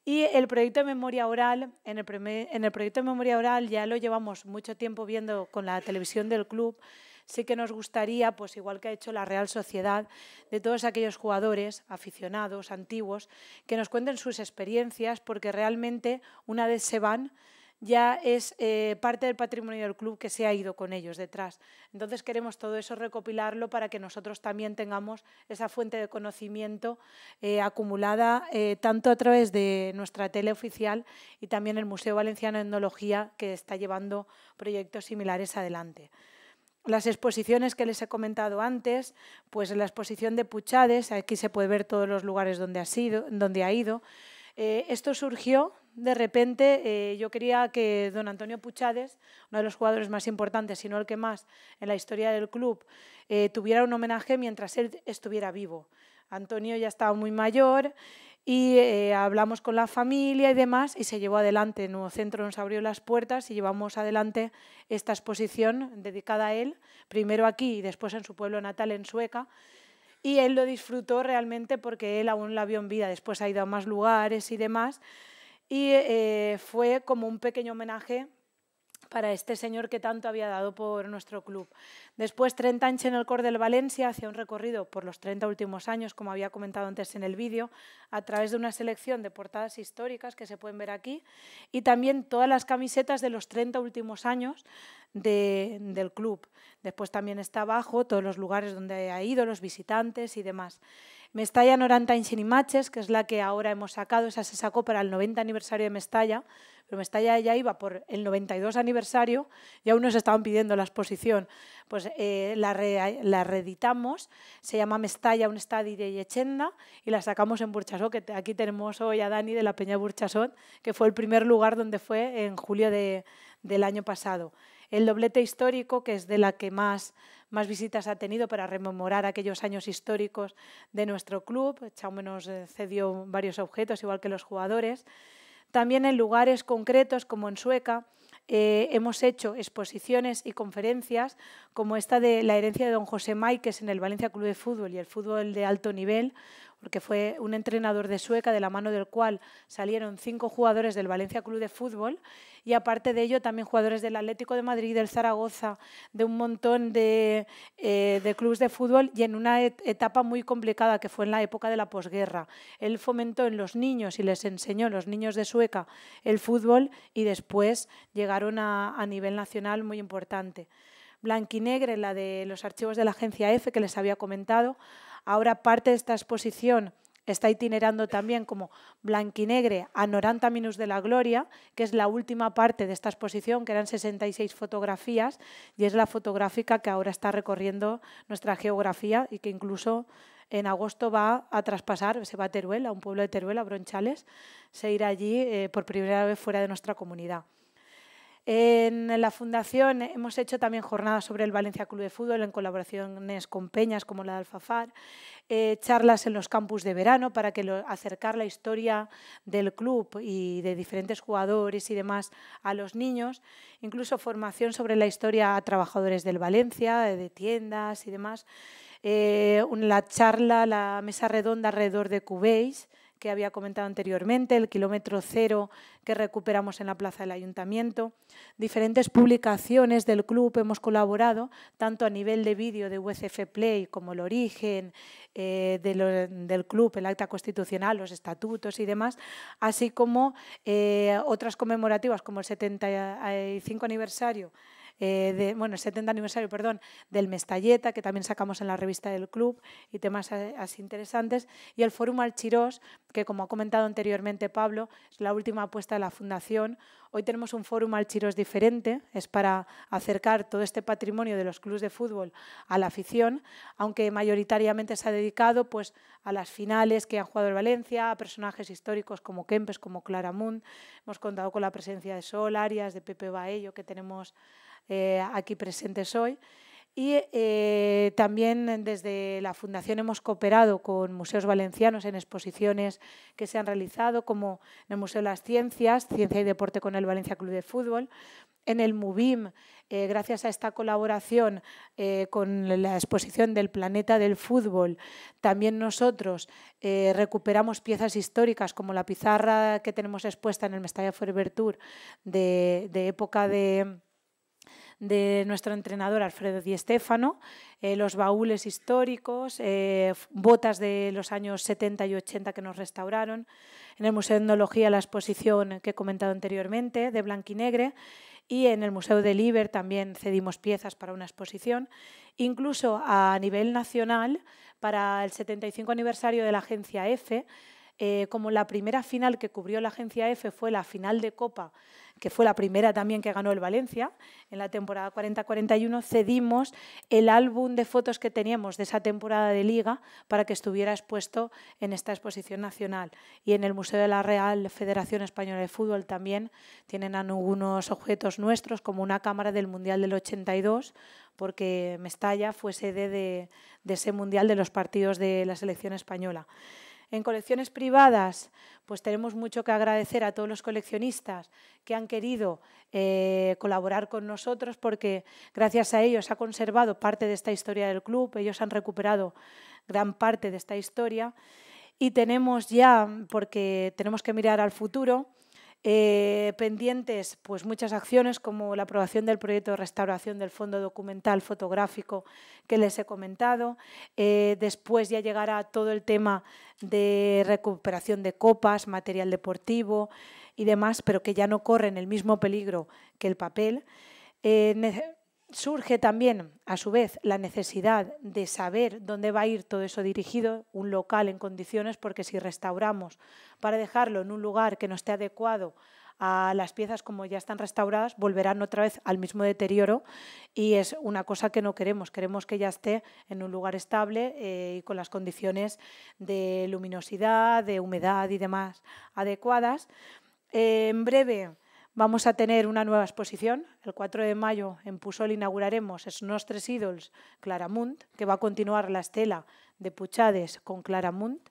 H: Y el proyecto de memoria oral, en el, en el proyecto de memoria oral ya lo llevamos mucho tiempo viendo con la televisión del club, sí que nos gustaría, pues igual que ha hecho la Real Sociedad, de todos aquellos jugadores, aficionados, antiguos, que nos cuenten sus experiencias, porque realmente una vez se van, ya es eh, parte del patrimonio del club que se ha ido con ellos detrás. Entonces queremos todo eso recopilarlo para que nosotros también tengamos esa fuente de conocimiento eh, acumulada eh, tanto a través de nuestra tele oficial y también el Museo Valenciano de Etnología que está llevando proyectos similares adelante. Las exposiciones que les he comentado antes, pues la exposición de Puchades, aquí se puede ver todos los lugares donde ha, sido, donde ha ido. Eh, esto surgió de repente, eh, yo quería que don Antonio Puchades, uno de los jugadores más importantes, si no el que más, en la historia del club, eh, tuviera un homenaje mientras él estuviera vivo. Antonio ya estaba muy mayor y eh, hablamos con la familia y demás y se llevó adelante. El nuevo centro nos abrió las puertas y llevamos adelante esta exposición dedicada a él, primero aquí y después en su pueblo natal, en Sueca. Y él lo disfrutó realmente porque él aún la vio en vida, después ha ido a más lugares y demás. Y eh, fue como un pequeño homenaje para este señor que tanto había dado por nuestro club. Después, 30 años en el Cor del Valencia hacía un recorrido por los 30 últimos años, como había comentado antes en el vídeo, a través de una selección de portadas históricas que se pueden ver aquí y también todas las camisetas de los 30 últimos años del club. Después también está abajo todos los lugares donde ha ido, los visitantes y demás. Mestalla 90 en sin que es la que ahora hemos sacado, esa se sacó para el 90 aniversario de Mestalla, pero Mestalla ya iba por el 92 aniversario y aún nos estaban pidiendo la exposición. Pues eh, la, reeditamos, se llama Mestalla, un estadio de Yechenda y la sacamos en Burchasot, que aquí tenemos hoy a Dani de la Peña Burchasot, que fue el primer lugar donde fue en julio del año pasado. El doblete histórico, que es de la que más, más visitas ha tenido para rememorar aquellos años históricos de nuestro club. Chaume nos eh, cedió varios objetos, igual que los jugadores. También en lugares concretos como en Sueca eh, hemos hecho exposiciones y conferencias como esta de la herencia de don José Maikes en el Valencia Club de Fútbol y el fútbol de alto nivel porque fue un entrenador de Sueca de la mano del cual salieron cinco jugadores del Valencia Club de Fútbol y aparte de ello también jugadores del Atlético de Madrid, del Zaragoza, de un montón de, eh, de clubes de fútbol y en una etapa muy complicada que fue en la época de la posguerra. Él fomentó en los niños y les enseñó a los niños de Sueca el fútbol y después llegaron a, a nivel nacional muy importante. Blanquinegre, la de los archivos de la agencia EFE que les había comentado, Ahora parte de esta exposición está itinerando también como Blanquinegre a 90 Minus de la gloria, que es la última parte de esta exposición, que eran 66 fotografías, y es la fotográfica que ahora está recorriendo nuestra geografía y que incluso en agosto va a traspasar, se va a Teruel, a un pueblo de Teruel, a Bronchales, se irá allí eh, por primera vez fuera de nuestra comunidad. En la Fundación hemos hecho también jornadas sobre el Valencia Club de Fútbol en colaboraciones con peñas como la de Alfafar, eh, charlas en los campus de verano para que acercar la historia del club y de diferentes jugadores y demás a los niños, incluso formación sobre la historia a trabajadores del Valencia, eh, de tiendas y demás. Eh, la charla, la mesa redonda alrededor de Cubéis, que había comentado anteriormente, el kilómetro cero que recuperamos en la plaza del ayuntamiento, diferentes publicaciones del club hemos colaborado, tanto a nivel de vídeo de UCF e Play como el origen eh, del club, el acta constitucional, los estatutos y demás, así como eh, otras conmemorativas como el 75 aniversario eh, de, bueno, el 70 aniversario, perdón, del Mestalleta, que también sacamos en la revista del club y temas eh, así interesantes, y el Fórum Alchirós, que como ha comentado anteriormente Pablo, es la última apuesta de la Fundación. Hoy tenemos un Fórum Alchirós diferente, es para acercar todo este patrimonio de los clubes de fútbol a la afición, aunque mayoritariamente se ha dedicado pues, a las finales que han jugado el Valencia, a personajes históricos como Kempes, como Claramund. Hemos contado con la presencia de Sol, Arias, de Pepe Baello, que tenemos eh, aquí presentes hoy. Y eh, también desde la Fundación hemos cooperado con museos valencianos en exposiciones que se han realizado, como en el Museo de las Ciencias, Ciencia y Deporte con el Valencia Club de Fútbol, en el MUBIM, eh, gracias a esta colaboración con la exposición del planeta del fútbol, también nosotros recuperamos piezas históricas como la pizarra que tenemos expuesta en el Mestalla Fervertur de, de época de de nuestro entrenador Alfredo Di Stéfano, eh, los baúles históricos, eh, botas de los años 70 y 80 que nos restauraron, en el Museo de Etnología la exposición que he comentado anteriormente de Blanquinegre y en el Museo de Iber también cedimos piezas para una exposición. Incluso a nivel nacional, para el 75 aniversario de la agencia EFE, eh, como la primera final que cubrió la agencia EFE fue la final de Copa, que fue la primera también que ganó el Valencia en la temporada 40-41, cedimos el álbum de fotos que teníamos de esa temporada de liga para que estuviera expuesto en esta exposición nacional. Y en el Museo de la Real Federación Española de Fútbol también tienen algunos objetos nuestros, como una cámara del Mundial del 82, porque Mestalla fue sede de, de ese Mundial de los partidos de la selección española. En colecciones privadas, pues tenemos mucho que agradecer a todos los coleccionistas que han querido eh, colaborar con nosotros porque gracias a ellos ha conservado parte de esta historia del club, ellos han recuperado gran parte de esta historia y tenemos ya, porque tenemos que mirar al futuro, eh, pendientes, pues muchas acciones como la aprobación del proyecto de restauración del fondo documental fotográfico que les he comentado. Eh, después ya llegará todo el tema de recuperación de copas, material deportivo y demás, pero que ya no corren el mismo peligro que el papel. Eh, surge también, a su vez, la necesidad de saber dónde va a ir todo eso dirigido, un local en condiciones, porque si restauramos para dejarlo en un lugar que no esté adecuado a las piezas como ya están restauradas, volverán otra vez al mismo deterioro y es una cosa que no queremos. Queremos que ya esté en un lugar estable eh, y con las condiciones de luminosidad, de humedad y demás adecuadas. Eh, en breve Vamos a tener una nueva exposición. El 4 de mayo en Pusol inauguraremos nuestros tres ídols Claramunt, que va a continuar la estela de Puchades con Claramunt.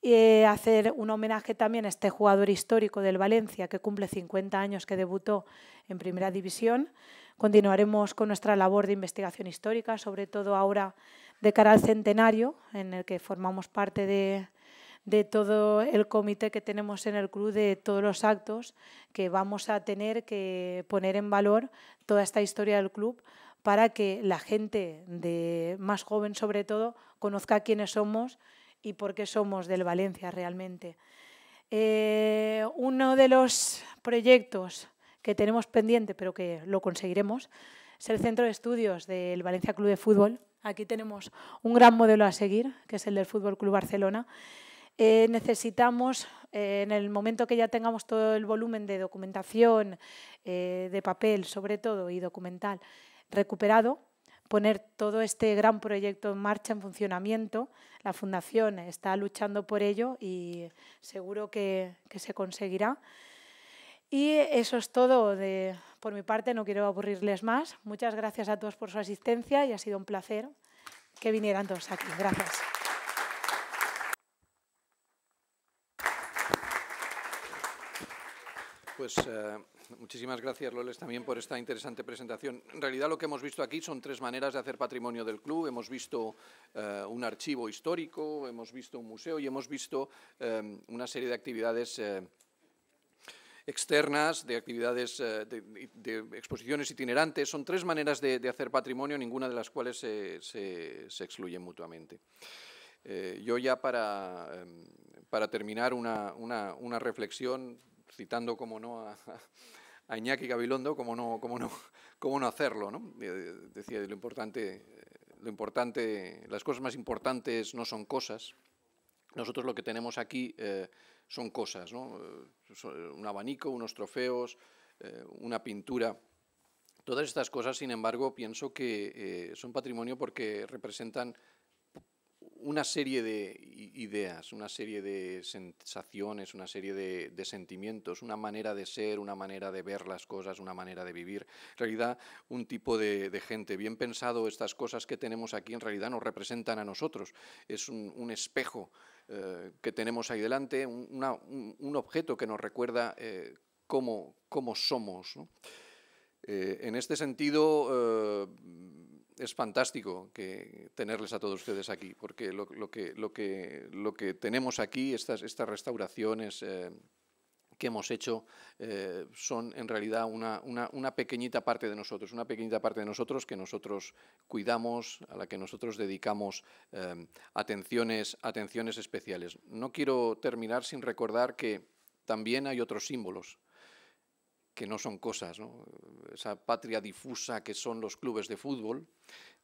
H: y eh, hacer un homenaje también a este jugador histórico del Valencia que cumple 50 años que debutó en Primera División. Continuaremos con nuestra labor de investigación histórica, sobre todo ahora de cara al centenario, en el que formamos parte de, de todo el comité que tenemos en el club, de todos los actos que vamos a tener que poner en valor toda esta historia del club para que la gente de más joven sobre todo conozca quiénes somos y por qué somos del Valencia realmente. Eh, uno de los proyectos que tenemos pendiente, pero que lo conseguiremos, es el centro de estudios del Valencia Club de Fútbol. Aquí tenemos un gran modelo a seguir, que es el del Fútbol Club Barcelona. Eh, necesitamos, eh, en el momento que ya tengamos todo el volumen de documentación, eh, de papel sobre todo y documental recuperado, poner todo este gran proyecto en marcha, en funcionamiento. La Fundación está luchando por ello y seguro que, se conseguirá. Y eso es todo de, por mi parte, no quiero aburrirles más. Muchas gracias a todos por su asistencia y ha sido un placer que vinieran todos aquí. Gracias.
D: pues eh, muchísimas gracias, Loles, también por esta interesante presentación. En realidad lo que hemos visto aquí son tres maneras de hacer patrimonio del club. Hemos visto eh, un archivo histórico, hemos visto un museo y hemos visto em, una serie de actividades eh, externas, de actividades, de, exposiciones itinerantes. Son tres maneras de, hacer patrimonio, ninguna de las cuales se, excluye mutuamente. yo ya para, em, para terminar una reflexión citando como no a, Iñaki Gabilondo, como no, no, cómo no hacerlo. ¿no? Eh, decía lo importante, eh, lo importante, las cosas más importantes no son cosas. Nosotros lo que tenemos aquí eh, son cosas, ¿no? un abanico, unos trofeos, una pintura. Todas estas cosas, sin embargo, pienso que son patrimonio porque representan una serie de ideas, una serie de sensaciones, una serie de, sentimientos, una manera de ser, una manera de ver las cosas, una manera de vivir. En realidad, un tipo de, gente. Bien pensado, estas cosas que tenemos aquí en realidad nos representan a nosotros. Es un, espejo eh, que tenemos ahí delante, un, objeto que nos recuerda eh, cómo, somos. Eh, en este sentido, es fantástico tenerles a todos ustedes aquí, porque lo, que, tenemos aquí, estas, restauraciones eh, que hemos hecho, eh, son en realidad una, pequeñita parte de nosotros, una pequeñita parte de nosotros que nosotros cuidamos, a la que nosotros dedicamos eh, atenciones, atenciones especiales. No quiero terminar sin recordar que también hay otros símbolos que no son cosas, esa patria difusa que son los clubes de fútbol,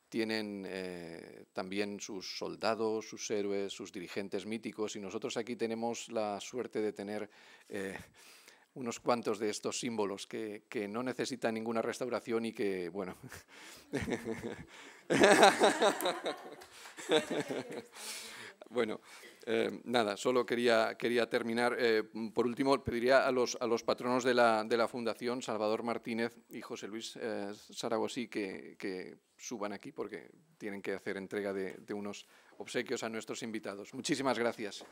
D: tienen eh, también sus soldados, sus héroes, sus dirigentes míticos y nosotros aquí tenemos la suerte de tener eh, unos cuantos de estos símbolos que, que, no necesitan ninguna restauración y que, bueno... bueno, eh, nada, solo quería, quería terminar. Eh, por último, pediría a los, a los patronos de la, de la, Fundación, Salvador Martínez y José Luis eh, Saragosí, que, suban aquí porque tienen que hacer entrega de, de unos obsequios a nuestros invitados. Muchísimas gracias.